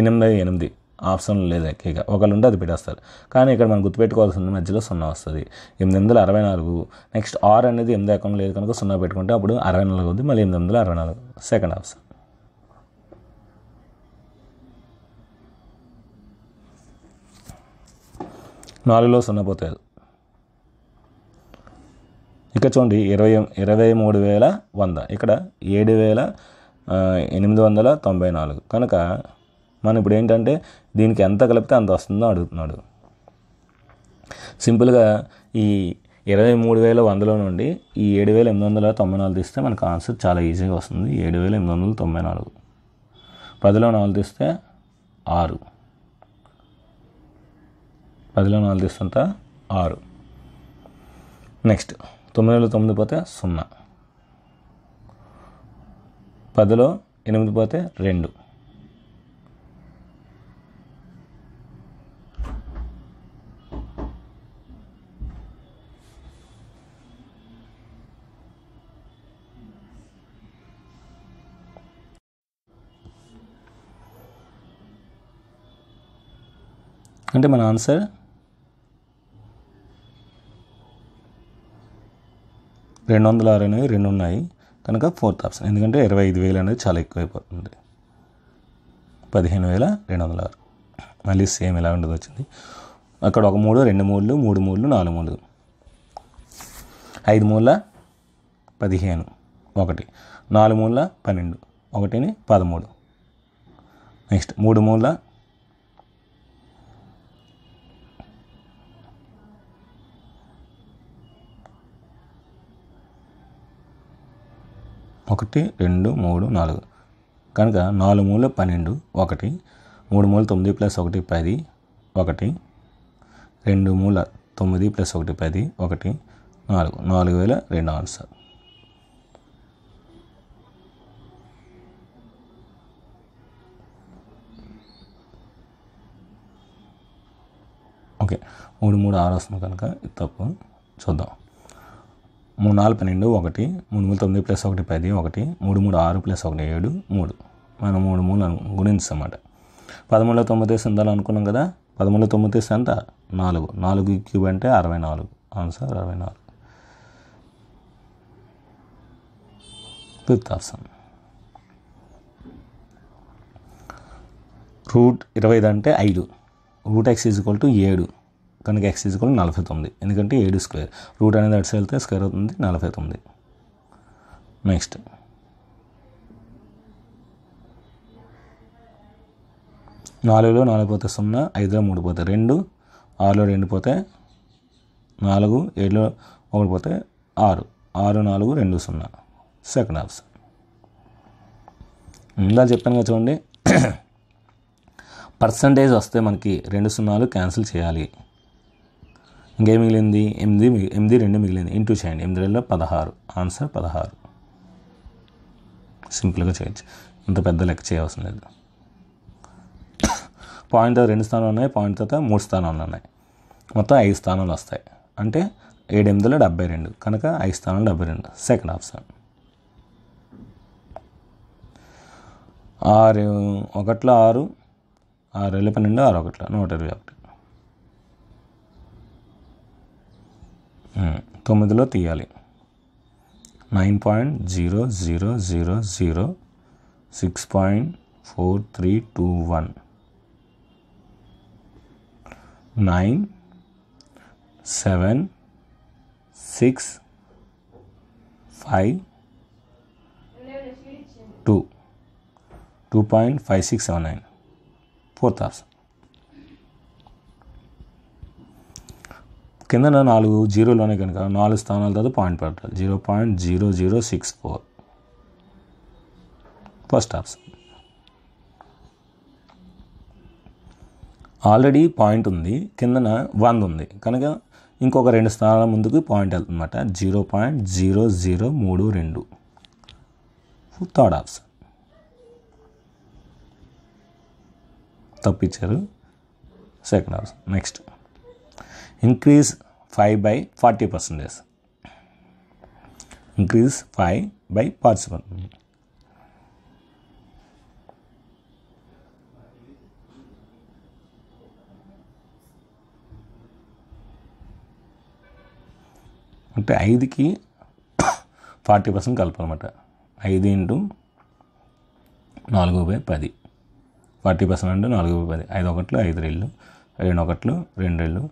ఎనిమిది ఎనిమిది ఆప్షన్ లేదా కేక ఒకళ్ళు ఉంటే అది పెట్టేస్తారు కానీ ఇక్కడ మనం గుర్తుపెట్టుకోవాల్సిన మధ్యలో సున్నా వస్తుంది ఎనిమిది వందల అరవై నాలుగు నెక్స్ట్ ఆర్ అనేది ఎనిమిది అకౌంట్ లేదు కనుక సున్నా పెట్టుకుంటే అప్పుడు అరవై నాలుగు అవుతుంది మళ్ళీ ఎనిమిది వందల అరవై నాలుగు సెకండ్ ఆప్షన్ నాలుగులో సున్నా పోతాయి ఇక్కడ చూడండి ఇరవై ఇరవై మూడు వేల వంద ఇక్కడ ఏడు వేల ఎనిమిది వందల తొంభై నాలుగు కనుక మనం ఇప్పుడు ఏంటంటే దీనికి ఎంత కలిపితే అంత వస్తుందో అడుగుతున్నాడు సింపుల్గా ఈ ఇరవై మూడు వేల వందలో నుండి ఈ ఏడు వేల ఎనిమిది వందల తొంభై నాలుగు తీస్తే మనకు ఆన్సర్ చాలా ఈజీగా వస్తుంది ఏడు వేల ఎనిమిది వందల తొంభై నాలుగు పదిలో నాలుగు తీస్తే ఆరు పదిలో నాలుగు తీస్తుంట ఆరు నెక్స్ట్ తొమ్మిది వేల తొమ్మిది పోతే సున్నా పదిలో ఎనిమిది పోతే రెండు అంటే మన ఆన్సర్ రెండు వందల ఆరు అనేవి రెండు ఉన్నాయి కనుక ఫోర్త్ ఆప్షన్ ఎందుకంటే ఇరవై ఐదు వేలు అనేది చాలా ఎక్కువైపోతుంది పదిహేను వేల రెండు వందల ఆరు మళ్ళీ సేమ్ ఎలా ఉండదు వచ్చింది అక్కడ ఒక మూడు రెండు మూడులు మూడు మూడులు నాలుగు మూడు ఐదు మూల పదిహేను ఒకటి నాలుగు మూల పన్నెండు ఒకటిని పదమూడు నెక్స్ట్ మూడు మూల ఒకటి రెండు మూడు నాలుగు కనుక నాలుగు మూల పన్నెండు ఒకటి మూడు మూల తొమ్మిది ప్లస్ ఒకటి పది ఒకటి రెండు మూల తొమ్మిది ప్లస్ ఒకటి పది ఒకటి నాలుగు నాలుగు వేల రెండు ఆన్సర్ ఓకే మూడు మూడు ఆరు వస్తుంది కనుక ఇది తప్పు చూద్దాం మూడు నాలుగు పన్నెండు ఒకటి మూడు మూడు తొమ్మిది ప్లస్ ఒకటి పది ఒకటి మూడు మూడు ఆరు ప్లస్ ఒకటి ఏడు మూడు మనం మూడు మూడు గుణించమాట పదమూడులో తొమ్మిది సందాలు అనుకున్నాం కదా పదమూడులో తొమ్మిది ఎంత నాలుగు నాలుగు క్యూబ్ అంటే అరవై నాలుగు ఆన్సర్ అరవై నాలుగు ఫిఫ్త్ ఆప్షన్ రూట్ ఇరవై ఐదు అంటే ఐదు root x is equal to ఏడు కనుక ఎక్స్ ఈజ్ కూడా నలభై తొమ్మిది ఎందుకంటే ఏడు స్క్వేర్ రూట్ అనేది అడిసి వెళ్తే స్క్వేర్ అవుతుంది నలభై తొమ్మిది నెక్స్ట్ నాలుగులో నాలుగు పోతే సున్నా ఐదులో మూడు పోతే రెండు ఆరులో రెండు పోతే నాలుగు ఏడులో ఒకటి పోతే ఆరు ఆరు నాలుగు రెండు సున్నా సెకండ్ ఆప్షన్ ఇలా చెప్పాను కదా చూడండి పర్సంటేజ్ వస్తే మనకి రెండు సున్నాలు క్యాన్సిల్ చేయాలి ఇంకేం మిగిలింది ఎనిమిది ఎనిమిది రెండు మిగిలింది ఇంటూ చేయండి ఎనిమిది రెండు పదహారు ఆన్సర్ పదహారు సింపుల్గా చేయొచ్చు అంత పెద్ద లెక్క చేయవలసిన లేదు పాయింట్ రెండు స్థానాలు ఉన్నాయి పాయింట్ తర్వాత మూడు స్థానాలు ఉన్నాయి మొత్తం ఐదు స్థానాలు వస్తాయి అంటే ఏడు ఎనిమిదిలో డెబ్బై రెండు కనుక ఐదు స్థానాలు డెబ్బై రెండు సెకండ్ ఆప్షన్ ఆరు ఒకట్లో ఆరు ఆరు వేల పన్నెండు ఆరు ఒకట్లో నూట ఇరవై ఒకటి तुम तीय नये point zero zero zero zero six point four three two one nine seven six five two two point five six seven nine four thousand కింద నాలుగు జీరోలోనే కనుక నాలుగు స్థానాల తర్వాత పాయింట్ పెట్టాలి zero point zero zero six four first option already point ఉంది కిందన వంద ఉంది కనుక ఇంకొక రెండు స్థానాల ముందుకు పాయింట్ వెళ్తుందన్నమాట జీరో పాయింట్ జీరో జీరో మూడు రెండు థర్డ్ ఆప్షన్ తప్పించారు second option next increase by forty 40 increase five by forty participant అంటే ఐదుకి ఫార్టీ పర్సెంట్ కలపాలన్నమాట ఐదు ఇంటూ నాలుగు బై పది ఫార్టీ పర్సెంట్ అంటే నాలుగు బై పది ఐదు ఒకట్లు ఐదు రెళ్ళు రెండు ఒకట్లు రెండు రెండు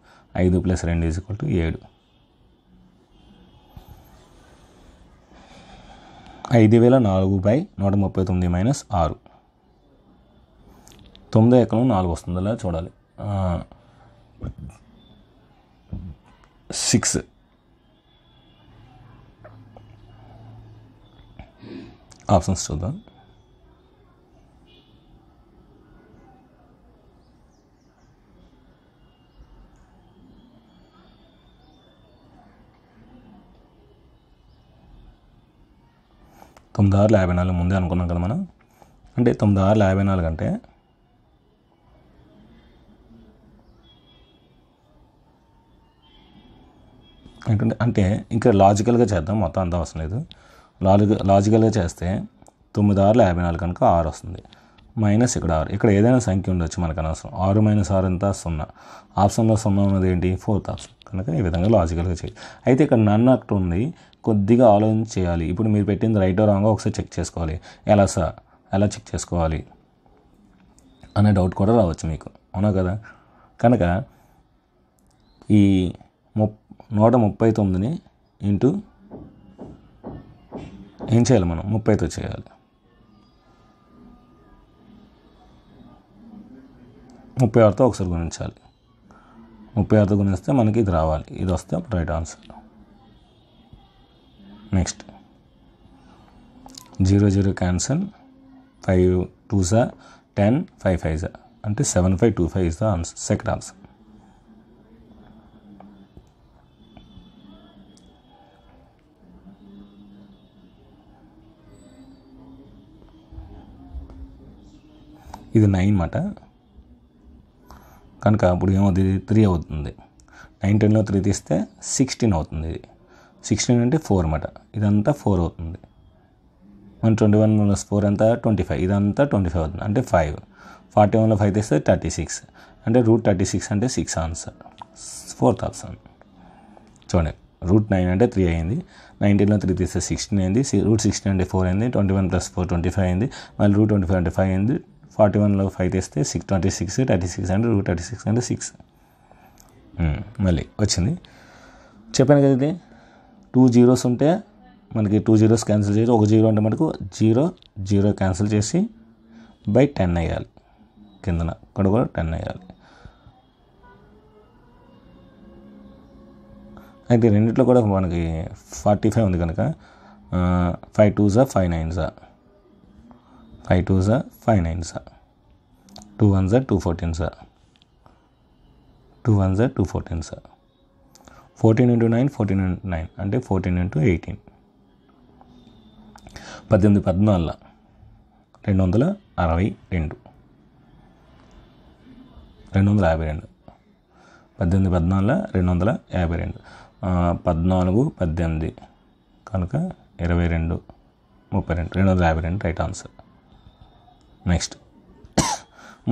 ఐదు ప్లస్ రెండు ఈజ్ ఈక్వల్ టు ఏడు ఐదు వేల నాలుగు బై నూట ముప్పై తొమ్మిది మైనస్ ఆరు తొమ్మిది ఎకరం నాలుగు వస్తుంది అలా చూడాలి సిక్స్ ఆప్షన్స్ చూద్దాం తొమ్మిది ఆరు యాభై నాలుగు ముందే అనుకున్నాం కదా మనం అంటే తొమ్మిది ఆరుల యాభై నాలుగు అంటే ఏంటంటే అంటే ఇంకా లాజికల్గా చేద్దాం మొత్తం అంత అవసరం లేదు లాజిక లాజికల్గా చేస్తే తొమ్మిది ఆరులో యాభై నాలుగు కనుక ఆరు వస్తుంది మైనస్ ఇక్కడ ఆరు ఇక్కడ ఏదైనా సంఖ్య ఉండొచ్చు మనకు అనవసరం ఆరు మైనస్ ఆరు ఎంత సున్నా ఆప్షన్లో సున్నా ఉన్నది ఏంటి ఫోర్త్ ఆప్షన్ కనుక ఈ విధంగా లాజికల్గా చేయాలి అయితే ఇక్కడ నన్ను అక్కడ ఉంది కొద్దిగా ఆలోచన చేయాలి ఇప్పుడు మీరు పెట్టింది రైట్ రాంగో ఒకసారి చెక్ చేసుకోవాలి ఎలా సార్ ఎలా చెక్ చేసుకోవాలి అనే డౌట్ కూడా రావచ్చు మీకు అవునా కదా కనుక ఈ ముప్ నూట ముప్పై తొమ్మిదిని ఇంటూ ఏం చేయాలి మనం ముప్పైతో చేయాలి ముప్పై ఆరుతో ఒకసారి గుణించాలి ముప్పై ఆరుతో గుణిస్తే మనకి ఇది రావాలి ఇది వస్తే right answer next zero zero cancel five two సా టెన్ ఫైవ్ ఫైవ్ సా అంటే seven five two five is the answer second answer ఇది నైన్ మాట కనుక అప్పుడు ఏమవుతుంది త్రీ అవుతుంది నైన్ టెన్లో త్రీ తీస్తే సిక్స్టీన్ అవుతుంది ఇది సిక్స్టీన్ అంటే ఫోర్ అన్నమాట ఇదంతా ఫోర్ అవుతుంది మనం ట్వంటీ వన్ ప్లస్ ఫోర్ అంతా ట్వంటీ ఫైవ్ ఇదంతా ట్వంటీ ఫైవ్ అవుతుంది అంటే ఫైవ్ ఫార్టీ వన్లో ఫైవ్ తెస్తే థర్టీ సిక్స్ అంటే రూట్ థర్టీ సిక్స్ అంటే సిక్స్ ఆన్సర్ ఫోర్త్ ఆప్షన్ చూడండి రూట్ నైన్ అంటే త్రీ అయింది నైన్టీన్లో త్రీ తీస్తే సిక్స్టీన్ అయింది రూట్ సిక్స్టీన్ అంటే ఫోర్ అయింది twenty one plus four twenty five అయింది మళ్ళీ రూట్ ట్వంటీ ఫైవ్ అంటే ఫైవ్ అయింది ఫార్టీ వన్లో ఫైవ్ తెస్తే six twenty six thirty six అంటే రూట్ థర్టీ సిక్స్ అంటే సిక్స్ మళ్ళీ వచ్చింది చెప్పాను కదా ఇది టూ జీరోస్ ఉంటే మనకి టూ జీరోస్ క్యాన్సిల్ చేసి ఒక జీరో అంటే మనకు జీరో జీరో క్యాన్సిల్ చేసి బై టెన్ వేయాలి కిందన ఇక్కడ కూడా టెన్ వేయాలి అయితే రెండిట్లో కూడా మనకి ఫార్టీ ఫైవ్ ఉంది కనుక ఫైవ్ టూ జా ఫైవ్ నైన్ ఫైవ్ టూ జా five nine two one two fourteen two one two fourteen fourteen into nine fourteen into nine అంటే ఫోర్టీన్ ఇంటూ ఎయిటీన్ పద్దెనిమిది పద్నాలుగు రెండు వందల అరవై రెండు రెండు వందల యాభై రెండు పద్దెనిమిది పద్నాలుగు రెండు వందల యాభై రెండు పద్నాలుగు పద్దెనిమిది కనుక ఇరవై రెండు ముప్పై రెండు రెండు వందల యాభై రెండు రైట్ ఆన్సర్ నెక్స్ట్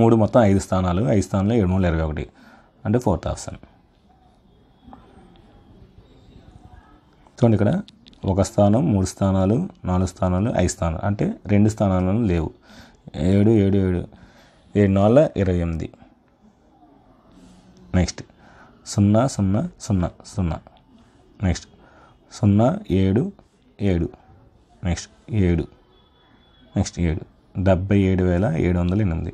మూడు మొత్తం ఐదు స్థానాలు ఐదు స్థానాలు ఏడు వందల ఇరవై ఒకటి అంటే ఫోర్త్ ఆప్షన్ చూడండి ఇక్కడ ఒక స్థానం మూడు స్థానాలు నాలుగు స్థానాలు ఐదు స్థానాలు అంటే రెండు స్థానాలను లేవు ఏడు ఏడు ఏడు ఏడు నాలుగు ఇరవై ఎనిమిది నెక్స్ట్ సున్నా సున్నా సున్నా సున్నా నెక్స్ట్ సున్నా ఏడు ఏడు నెక్స్ట్ ఏడు నెక్స్ట్ ఏడు డెబ్బై ఏడు వేల ఏడు వందల ఎనిమిది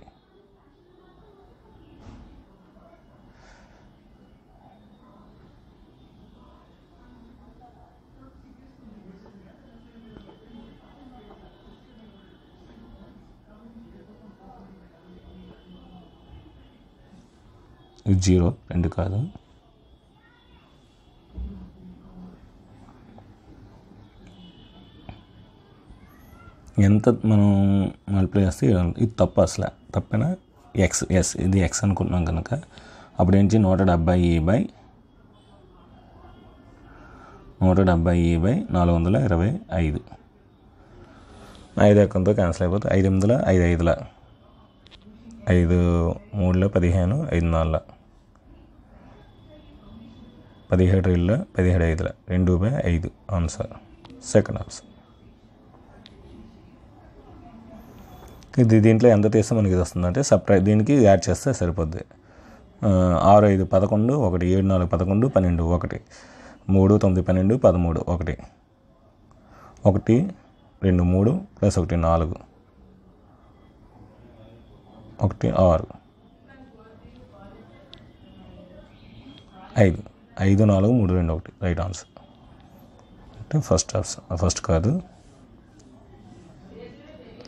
ఇది జీరో రెండు కాదు ఎంత మనం మల్టిప్లై చేస్తే ఇది తప్పు అసలు తప్పైనా ఎక్స్ ఎస్ ఇది ఎక్స్ అనుకుంటున్నాం కనుక అప్పుడు ఏంటి నూట డెబ్బై ఏ బై నూట డెబ్బై ఏ బై నాలుగు వందల ఇరవై ఐదు ఐదు ఎక్కంతో క్యాన్సిల్ అయిపోతుంది ఐదు ఎనిమిదిల ఐదు ఐదుల ఐదు మూడులో పదిహేను ఐదు నాలుగులో పదిహేడు ఇళ్ళ పదిహేడు ఐదుల రెండు బై ఐదు ఆన్సర్ సెకండ్ ఆన్సర్ ఇది దీంట్లో ఎంత తీస్తే మనకి వస్తుంది అంటే సప్రై దీనికి యాడ్ చేస్తే సరిపోద్ది ఆరు ఐదు పదకొండు ఒకటి ఏడు నాలుగు పదకొండు పన్నెండు ఒకటి మూడు తొమ్మిది పన్నెండు పదమూడు ఒకటి ఒకటి రెండు మూడు ప్లస్ ఒకటి నాలుగు ఒకటి ఆరు ఐదు ఐదు నాలుగు మూడు రెండు ఒకటి రైట్ ఆన్సర్ అంటే ఫస్ట్ ఆప్షన్ ఫస్ట్ కాదు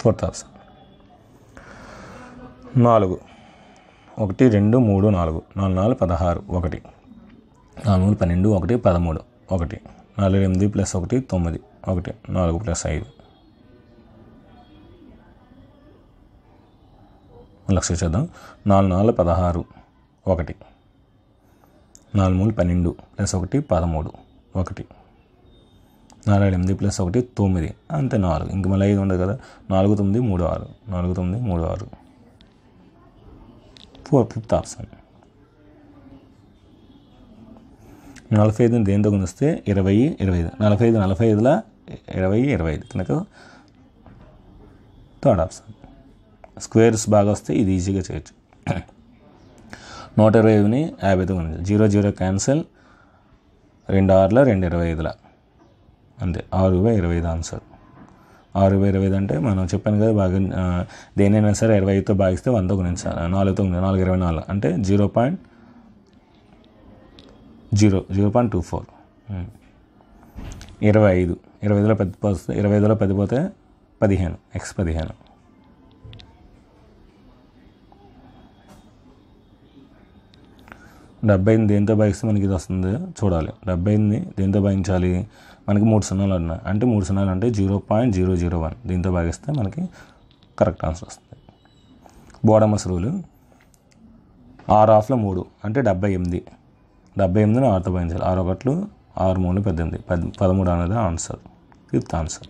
ఫోర్త్ ఆప్షన్ నాలుగు ఒకటి రెండు మూడు నాలుగు నాలుగు నాలుగు పదహారు ఒకటి నాలుగు పన్నెండు ఒకటి పదమూడు ఒకటి నాలుగు ఎనిమిది ప్లస్ ఒకటి తొమ్మిది ఒకటి నాలుగు ప్లస్ ఐదు లక్ష చేద్దాం నాలుగు నాలుగు పదహారు ఒకటి నాలుగు మూడు పన్నెండు ప్లస్ ఒకటి పదమూడు ఒకటి నాలుగు ఎనిమిది ప్లస్ ఒకటి తొమ్మిది అంతే నాలుగు ఇంక మళ్ళీ ఐదు ఉండదు కదా నాలుగు తొమ్మిది మూడు ఆరు నాలుగు తొమ్మిది మూడు ఆరు ఫోర్ ఫిఫ్త్ ఆప్షన్ నలభై ఐదుని దేంతో గుణిస్తే ఇరవై ఇరవై ఐదు నలభై ఐదు నలభై ఐదుల ఇరవై ఇరవై ఐదు కనుక థర్డ్ ఆప్షన్ స్క్వేర్స్ బాగా వస్తే ఇది ఈజీగా చేయొచ్చు నూట ఇరవై ఐదుని యాభై తొమ్మిది జీరో జీరో క్యాన్సిల్ రెండు ఆరుల రెండు ఇరవై ఐదుల అంతే ఆరు బై ఇరవై ఐదు ఆన్సర్ ఆరు బై ఇరవై ఐదు అంటే మనం చెప్పాను కదా బాగా దేనైనా సరే ఇరవై ఐదుతో భాగిస్తే వంద గుణించాలి నాలుగుతో నాలుగు ఇరవై నాలుగు అంటే zero point zero zero point two four ఇరవై ఐదు ఇరవై ఐదులో పెద్ద ఇరవై ఐదులో పెద్ద పోతే పదిహేను ఎక్స్ పదిహేను డెబ్బై ఎనిమిది దేంతో భాగిస్తే మనకి ఇది వస్తుంది చూడాలి డెబ్బై ఎనిమిది దేంతో భాగించాలి మనకి మూడు సున్నాలు ఉన్నాయి అంటే మూడు సున్నాలు అంటే zero point zero zero one దీంతో భాగిస్తే మనకి కరెక్ట్ ఆన్సర్ వస్తుంది బోడమస్ రూలు ఆరు ఆఫ్లో మూడు అంటే డెబ్బై ఎనిమిది డెబ్బై ఎనిమిదిని ఆరుతో భాగించాలి ఆరు ఒకట్లు ఆరు మూడు పద్దెనిమిది పద్ పదమూడు అనేది ఆన్సర్ ఫిఫ్త్ ఆన్సర్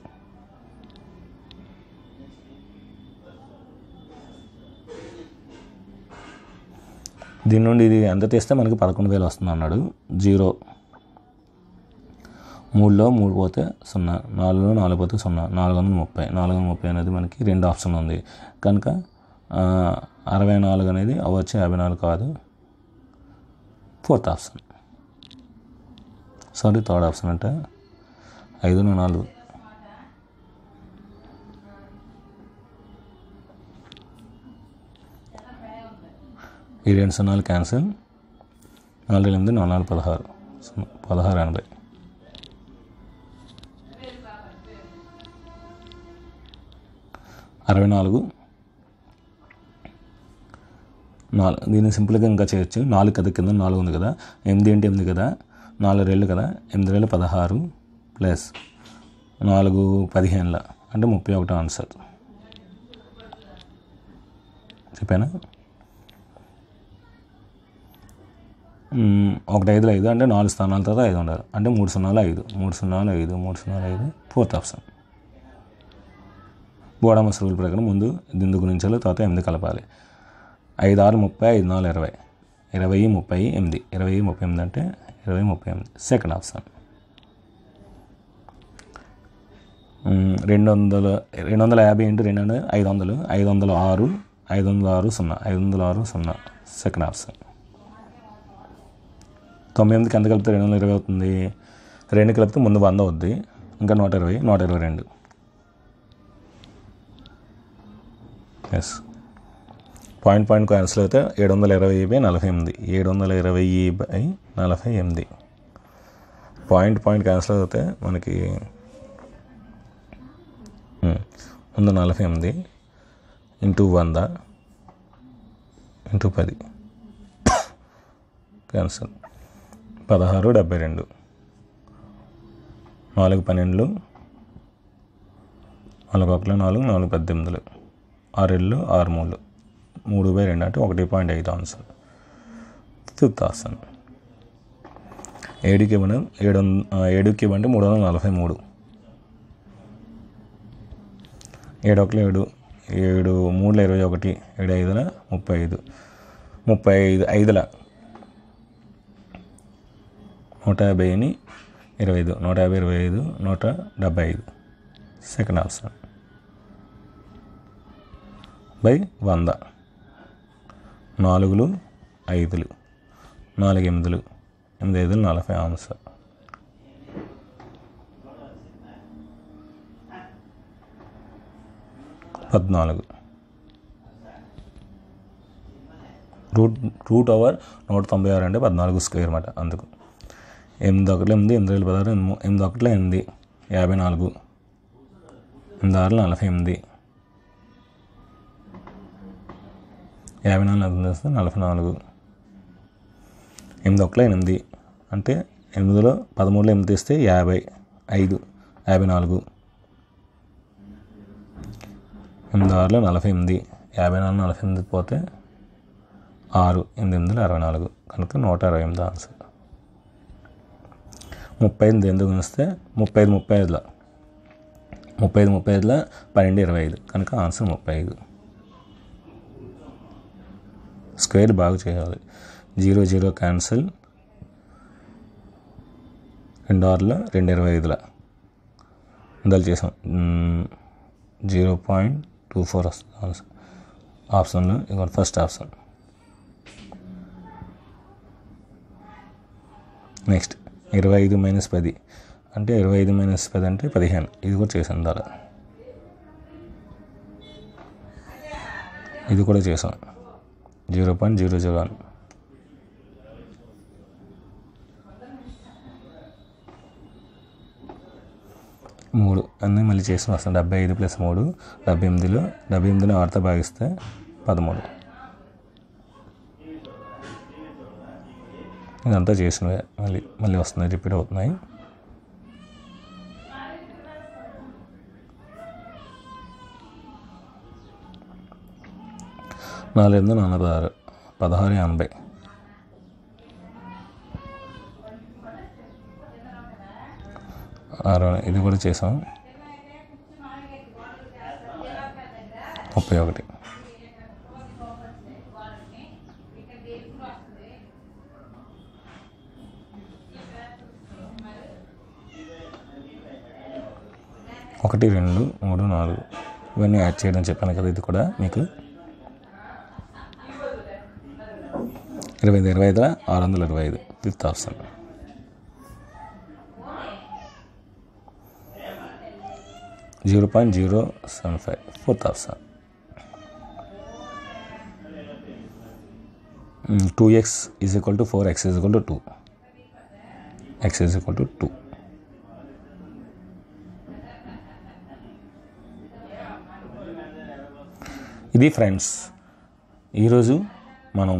దీని నుండి ఇది ఎంత తీస్తే మనకి పదకొండు వేలు వస్తుంది అన్నాడు జీరో మూడులో మూడు పోతే సున్నా నాలుగులో నాలుగు పోతే సున్నా నాలుగు వందల ముప్పై నాలుగు వందల ముప్పై అనేది మనకి రెండు ఆప్షన్ ఉంది కనుక అరవై నాలుగు అనేది అవ్వచ్చు యాభై నాలుగు కాదు fourth option sorry third option అంటే ఐదున నాలుగు ఈ రెండు సున్నాలు క్యాన్సిల్ నాలుగు ఎనిమిది నాలుగు నాలుగు పదహారు సున్నా పదహారు ఎనభై అరవై నాలుగు నాలుగు దీన్ని సింపుల్గా ఇంకా చేయొచ్చు నాలుగు కదా కింద నాలుగు ఉంది కదా ఎనిమిది ఏంటి ఎనిమిది కదా నాలుగు రేళ్ళు కదా ఎనిమిది వేల పదహారు ప్లస్ నాలుగు పదిహేనుల అంటే ముప్పై ఒకటో ఆన్సర్ చెప్పానా ఒకటి ఐదులో ఐదు అంటే నాలుగు స్థానాల తర్వాత ఐదు ఉండాలి అంటే మూడు సున్నాలు ఐదు మూడు సున్నాలు ఐదు మూడు సున్నాలు ఐదు ఫోర్త్ ఆప్షన్ బోడమస్ రూల్ ప్రకారం ముందు దిందు గురించాలు తర్వాత ఎనిమిది కలపాలి ఐదు ఆరు ముప్పై ఐదు నాలుగు ఇరవై ఇరవై ముప్పై ఎనిమిది ఇరవై ముప్పై ఎనిమిది అంటే ఇరవై ముప్పై ఎనిమిది సెకండ్ ఆప్షన్ రెండు వందల రెండు వందల యాభై ఇంటూ రెండు ఐదు వందలు ఐదు వందల ఆరు ఐదు వందల ఆరు సున్నా ఐదు వందల ఆరు సున్నా సెకండ్ ఆప్షన్ తొంభై ఎనిమిదికి ఎంత కలిపితే రెండు వందల ఇరవై అవుతుంది రెండు కలిపితే ముందు వంద అవుద్ది ఇంకా నూట ఇరవై నూట ఇరవై రెండు ఎస్ పాయింట్ పాయింట్ క్యాన్సిల్ అయితే ఏడు వందల ఇరవై బై నలభై ఎనిమిది ఏడు వందల ఇరవై బై నలభై ఎనిమిది పాయింట్ పాయింట్ క్యాన్సిల్ అయితే మనకి ముందు నలభై ఎనిమిది ఇంటూ వంద ఇంటూ పది క్యాన్సల్ పదహారు డెబ్బై రెండు నాలుగు పన్నెండులు నాలుగు ఒకలు నాలుగు నాలుగు పద్దెనిమిదిలు ఆరు ఏళ్ళు ఆరు మూడు మూడు బై రెండు అంటే ఒకటి పాయింట్ ఐదు ఆన్సర్ ఫిఫ్త్ ఆసన్ ఏడుకి ఇవ్వడం ఏడు ఏడుకి ఇవ్వండి మూడు వందల నలభై మూడు ఏడు ఒకటి ఏడు ఏడు మూడుల ఇరవై ఒకటి ఏడు ఐదుల ముప్పై ఐదు ముప్పై ఐదు ఐదుల నూట యాభైని ఇరవై ఐదు నూట యాభై ఇరవై ఐదు నూట డెబ్బై ఐదు సెకండ్ ఆప్షన్ బై వంద నాలుగులు ఐదులు నాలుగు ఎనిమిదిలు ఎనిమిది ఐదులు నలభై ఆన్సర్ పద్నాలుగు రూట్ రూట్ ఓవర్ నూట తొంభై ఆరు అంటే పద్నాలుగు స్క్వేర్ అన్నమాట అందుకు ఎనిమిది ఒకటి ఎనిమిది ఎనిమిది వేల పదహారు ఎనిమిది ఒకటిలో ఎనిమిది యాభై నాలుగు ఎనిమిది ఆరులో నలభై ఎనిమిది యాభై నాలుగు అర్థం నలభై నాలుగు ఎనిమిది ఒకటిలో ఎనిమిది అంటే ఎనిమిదిలో పదమూడులో ఎనిమిది తీస్తే యాభై ఐదు యాభై నాలుగు ఎనిమిది ఆరులో నలభై ఎనిమిది యాభై నాలుగు నలభై ఎనిమిది పోతే ఆరు ఎనిమిది ఎనిమిదిలో అరవై నాలుగు కనుక నూట అరవై ఎనిమిది ఆన్సర్ ముప్పై ఎనిమిది ఎందుకు వస్తే ముప్పై ఐదు ముప్పై ఐదులో ముప్పై ఐదు ముప్పై ఐదులో పన్నెండు ఇరవై ఐదు కనుక ఆన్సర్ ముప్పై ఐదు స్క్వేర్ బాగు చేయాలి జీరో జీరో క్యాన్సిల్ రెండు ఆరులో రెండు ఇరవై ఐదులో ఇందలు చేసాం జీరో పాయింట్ టూ ఫోర్ వస్తుంది ఆన్సర్ ఆప్షన్లో ఇక్కడ ఫస్ట్ ఆప్షన్ నెక్స్ట్ ఇరవై ఐదు మైనస్ పది అంటే ఇరవై ఐదు మైనస్ పది అంటే పదిహేను ఇది కూడా చేసాం దాదా ఇది కూడా చేసాం జీరో పాయింట్ జీరో జీరో అని మూడు అన్నీ మళ్ళీ చేసి వస్తాం డెబ్బై ఐదు ప్లస్ మూడు డెబ్బై ఎనిమిదిలో డెబ్బై ఎనిమిదిని ఆరుతో భాగిస్తే పదమూడు ఇదంతా చేసినవే మళ్ళీ మళ్ళీ వస్తున్నాయి రిపీట్ అవుతున్నాయి నాలుగు నాలుగు పదహారు పదహారు ఎనభై ఆరు ఇది కూడా చేసాం ముప్పై ఒకటి ఒకటి రెండు మూడు నాలుగు ఇవన్నీ యాడ్ చేయడం చెప్పాను కదా ఇది కూడా మీకు ఇరవై ఐదు ఇరవై ఐదు ఆరు వందల ఇరవై ఐదు fifth thousand zero point zero seven five fourth thousand two x is equal to four x is equal to two x is equal to two ఇది ఫ్రెండ్స్ ఈరోజు మనం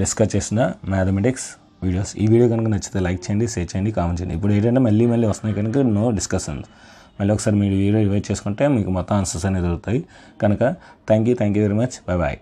డిస్కస్ చేసిన మ్యాథమెటిక్స్ వీడియోస్ ఈ వీడియో కనుక నచ్చితే లైక్ చేయండి share చేయండి comment చేయండి ఇప్పుడు ఏంటంటే మళ్ళీ మళ్ళీ వస్తున్నాయి కనుక నో డిస్కషన్స్ మళ్ళీ ఒకసారి మీరు వీడియో రివైజ్ చేసుకుంటే మీకు మొత్తం ఆన్సర్స్ అనేది దొరుకుతాయి కనుక thank you thank you very much bye bye